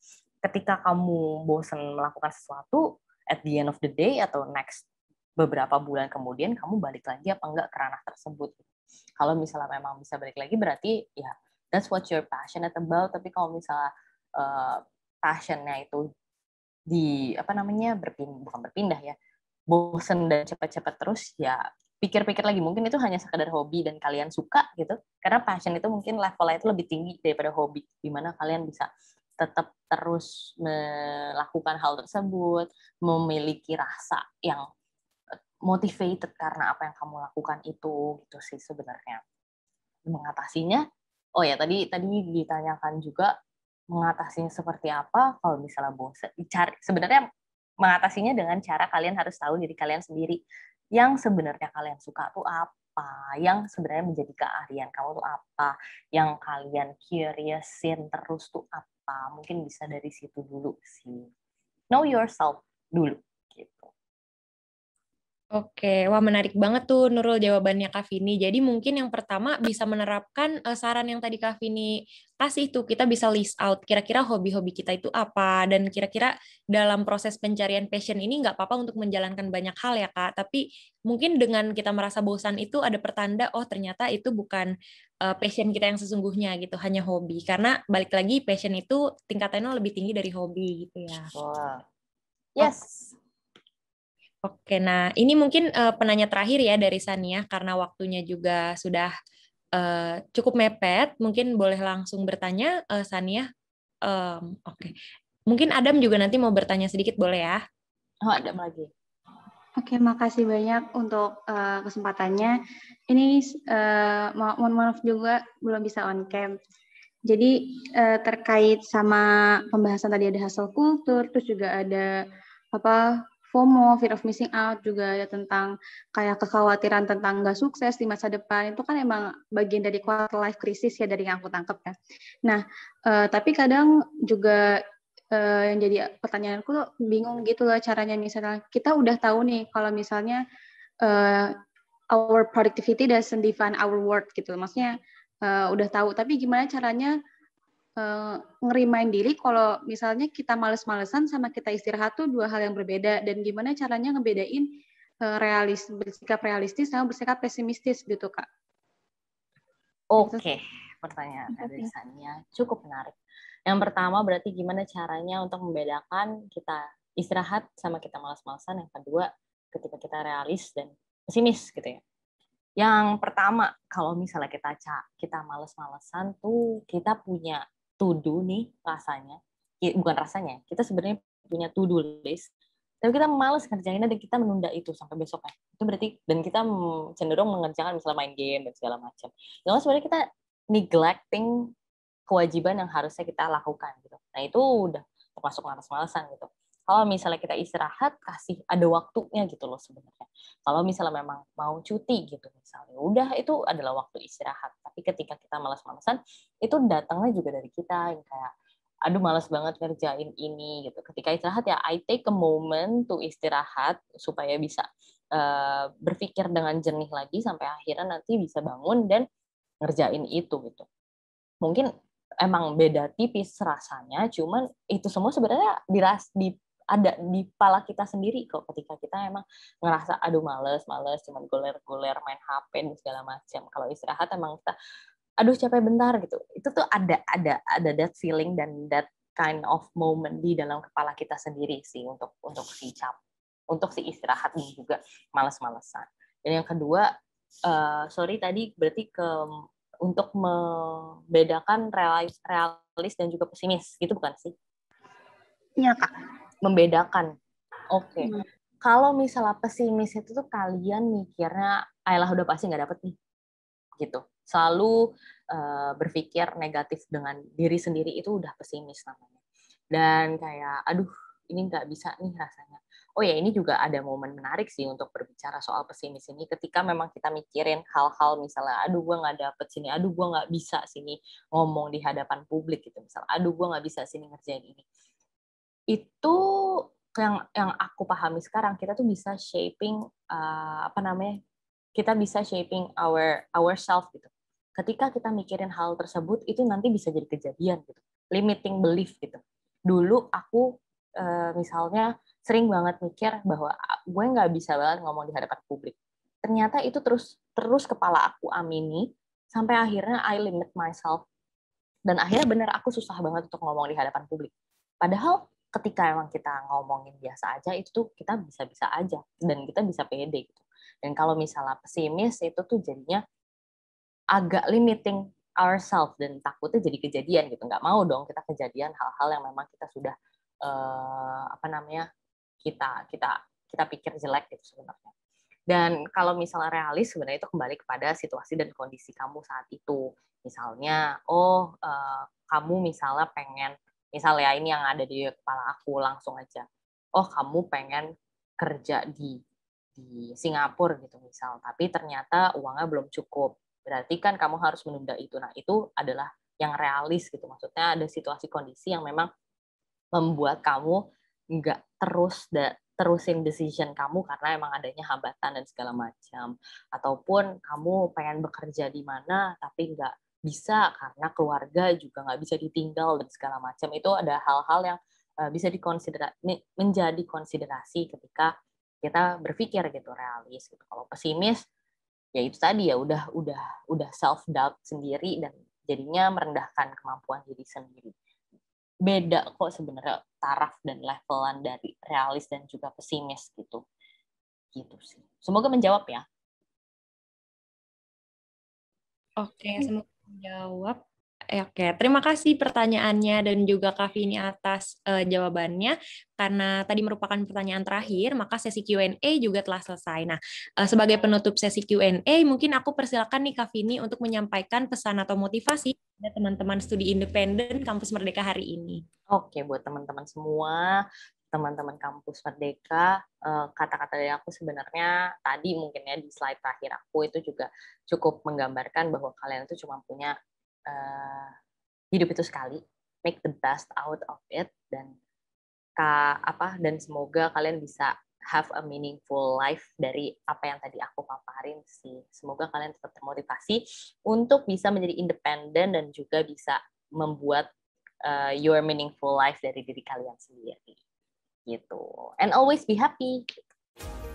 ketika kamu bosen melakukan sesuatu at the end of the day atau next beberapa bulan kemudian kamu balik lagi apa enggak ke ranah tersebut kalau misalnya memang bisa balik lagi berarti ya that's what you're passionate about tapi kalau misalnya uh, passionnya itu di apa namanya berpindah bukan berpindah ya bosen dan cepat-cepat terus ya pikir-pikir lagi mungkin itu hanya sekadar hobi dan kalian suka gitu karena passion itu mungkin levelnya itu lebih tinggi daripada hobi di mana kalian bisa tetap terus melakukan hal tersebut, memiliki rasa yang eh, motivated karena apa yang kamu lakukan itu gitu sih sebenarnya. Mengatasinya, oh ya tadi tadi ditanyakan juga mengatasinya seperti apa kalau misalnya bosan. Cari sebenarnya mengatasinya dengan cara kalian harus tahu diri kalian sendiri yang sebenarnya kalian suka tuh apa, yang sebenarnya menjadi keahlian kamu tuh apa, yang kalian curiousin terus tuh apa apa mungkin bisa dari situ dulu sih know yourself dulu gitu Oke, wah menarik banget tuh Nurul jawabannya Kak Vini. Jadi mungkin yang pertama bisa menerapkan eh, saran yang tadi Kak Vini kasih tuh, kita bisa list out kira-kira hobi-hobi kita itu apa, dan kira-kira dalam proses pencarian passion ini nggak apa-apa untuk menjalankan banyak hal ya Kak, tapi mungkin dengan kita merasa bosan itu ada pertanda, oh ternyata itu bukan uh, passion kita yang sesungguhnya gitu hanya hobi karena balik lagi passion itu tingkatannya lebih tinggi dari hobi gitu ya wow. yes oke nah ini mungkin uh, penanya terakhir ya dari Sania karena waktunya juga sudah uh, cukup mepet mungkin boleh langsung bertanya uh, Sania um, oke okay. mungkin Adam juga nanti mau bertanya sedikit boleh ya oh Adam lagi Oke, makasih banyak untuk uh, kesempatannya. Ini uh, mohon maaf juga belum bisa on cam. Jadi uh, terkait sama pembahasan tadi ada hasil kultur, terus juga ada apa FOMO, fear of missing out, juga ada tentang kayak kekhawatiran tentang nggak sukses di masa depan, itu kan emang bagian dari quarter life crisis ya dari yang aku tangkap ya. Nah, uh, tapi kadang juga Eh, yang jadi pertanyaanku tuh bingung gitu loh caranya misalnya kita udah tahu nih kalau misalnya uh, our productivity doesn't define our worth gitu maksudnya uh, udah tahu tapi gimana caranya uh, ngerimain diri kalau misalnya kita males-malesan sama kita istirahat tuh dua hal yang berbeda dan gimana caranya ngebedain uh, realis bersikap realistis sama bersikap pesimistis gitu kak Oke, okay. Gitu pertanyaan gitu dari Sania cukup menarik. Yang pertama berarti gimana caranya untuk membedakan kita istirahat sama kita malas-malasan. Yang kedua, ketika kita realis dan pesimis gitu ya. Yang pertama, kalau misalnya kita kita malas-malasan tuh kita punya tuduh nih rasanya. Bukan rasanya, kita sebenarnya punya tuduh do list tapi kita malas ngerjainnya dan kita menunda itu sampai besok itu berarti dan kita cenderung mengerjakan misalnya main game dan segala macam kalau sebenarnya kita neglecting kewajiban yang harusnya kita lakukan gitu. Nah itu udah termasuk malas-malasan gitu. Kalau misalnya kita istirahat, kasih ada waktunya gitu loh sebenarnya. Kalau misalnya memang mau cuti gitu misalnya, udah itu adalah waktu istirahat. Tapi ketika kita malas-malasan, itu datangnya juga dari kita yang kayak aduh malas banget ngerjain ini gitu. Ketika istirahat ya I take a moment to istirahat supaya bisa uh, berpikir dengan jernih lagi sampai akhirnya nanti bisa bangun dan ngerjain itu gitu. Mungkin emang beda tipis rasanya cuman itu semua sebenarnya diras di ada di pala kita sendiri kok ketika kita emang ngerasa aduh males males cuman guler-guler main HP dan segala macam kalau istirahat emang kita aduh capek bentar gitu itu tuh ada ada ada that feeling dan that kind of moment di dalam kepala kita sendiri sih untuk untuk si cap untuk si istirahat dan juga males-malesan dan yang kedua uh, sorry tadi berarti ke untuk membedakan realis, realis dan juga pesimis, gitu bukan sih? Iya kak. Membedakan. Oke. Okay. Hmm. Kalau misalnya pesimis itu tuh kalian mikirnya, ayolah udah pasti nggak dapet nih, gitu. Selalu uh, berpikir negatif dengan diri sendiri itu udah pesimis namanya. Dan kayak, aduh ini nggak bisa nih rasanya oh ya ini juga ada momen menarik sih untuk berbicara soal pesimis ini ketika memang kita mikirin hal-hal misalnya aduh gue nggak dapet sini aduh gue nggak bisa sini ngomong di hadapan publik gitu misal aduh gue nggak bisa sini ngerjain ini itu yang yang aku pahami sekarang kita tuh bisa shaping uh, apa namanya kita bisa shaping our self gitu ketika kita mikirin hal tersebut itu nanti bisa jadi kejadian gitu limiting belief gitu dulu aku Eh, misalnya sering banget mikir bahwa ah, gue nggak bisa banget ngomong di hadapan publik. Ternyata itu terus terus kepala aku amini sampai akhirnya I limit myself dan akhirnya bener aku susah banget untuk ngomong di hadapan publik. Padahal ketika emang kita ngomongin biasa aja itu tuh kita bisa-bisa aja dan kita bisa pede gitu. Dan kalau misalnya pesimis itu tuh jadinya agak limiting ourselves dan takutnya jadi kejadian gitu. Gak mau dong kita kejadian hal-hal yang memang kita sudah uh, apa namanya kita kita kita pikir jelek gitu sebenarnya. Dan kalau misalnya realis sebenarnya itu kembali kepada situasi dan kondisi kamu saat itu. Misalnya, oh uh, kamu misalnya pengen misalnya ini yang ada di kepala aku langsung aja. Oh kamu pengen kerja di di Singapura gitu misal, tapi ternyata uangnya belum cukup. Berarti kan kamu harus menunda itu. Nah, itu adalah yang realis gitu. Maksudnya ada situasi kondisi yang memang membuat kamu nggak terus da, terusin decision kamu karena emang adanya hambatan dan segala macam ataupun kamu pengen bekerja di mana tapi nggak bisa karena keluarga juga nggak bisa ditinggal dan segala macam itu ada hal-hal yang eh, bisa dikonsidera menjadi konsiderasi ketika kita berpikir gitu realis gitu kalau pesimis ya itu tadi ya udah udah udah self doubt sendiri dan jadinya merendahkan kemampuan diri sendiri beda kok sebenarnya taraf dan levelan dari realis dan juga pesimis gitu. Gitu sih. Semoga menjawab ya. Oke, semoga menjawab. Eh, oke, terima kasih pertanyaannya dan juga Kak Vini atas uh, jawabannya. Karena tadi merupakan pertanyaan terakhir, maka sesi Q&A juga telah selesai. Nah, uh, sebagai penutup sesi Q&A, mungkin aku persilakan nih Kak Vini untuk menyampaikan pesan atau motivasi kepada teman-teman studi independen Kampus Merdeka hari ini. Oke, buat teman-teman semua, teman-teman kampus Merdeka kata-kata dari aku sebenarnya tadi mungkin ya di slide terakhir aku itu juga cukup menggambarkan bahwa kalian itu cuma punya uh, hidup itu sekali, make the best out of it dan ka, apa dan semoga kalian bisa have a meaningful life dari apa yang tadi aku paparin sih. Semoga kalian tetap termotivasi untuk bisa menjadi independen dan juga bisa membuat uh, your meaningful life dari diri kalian sendiri gitu. And always be happy.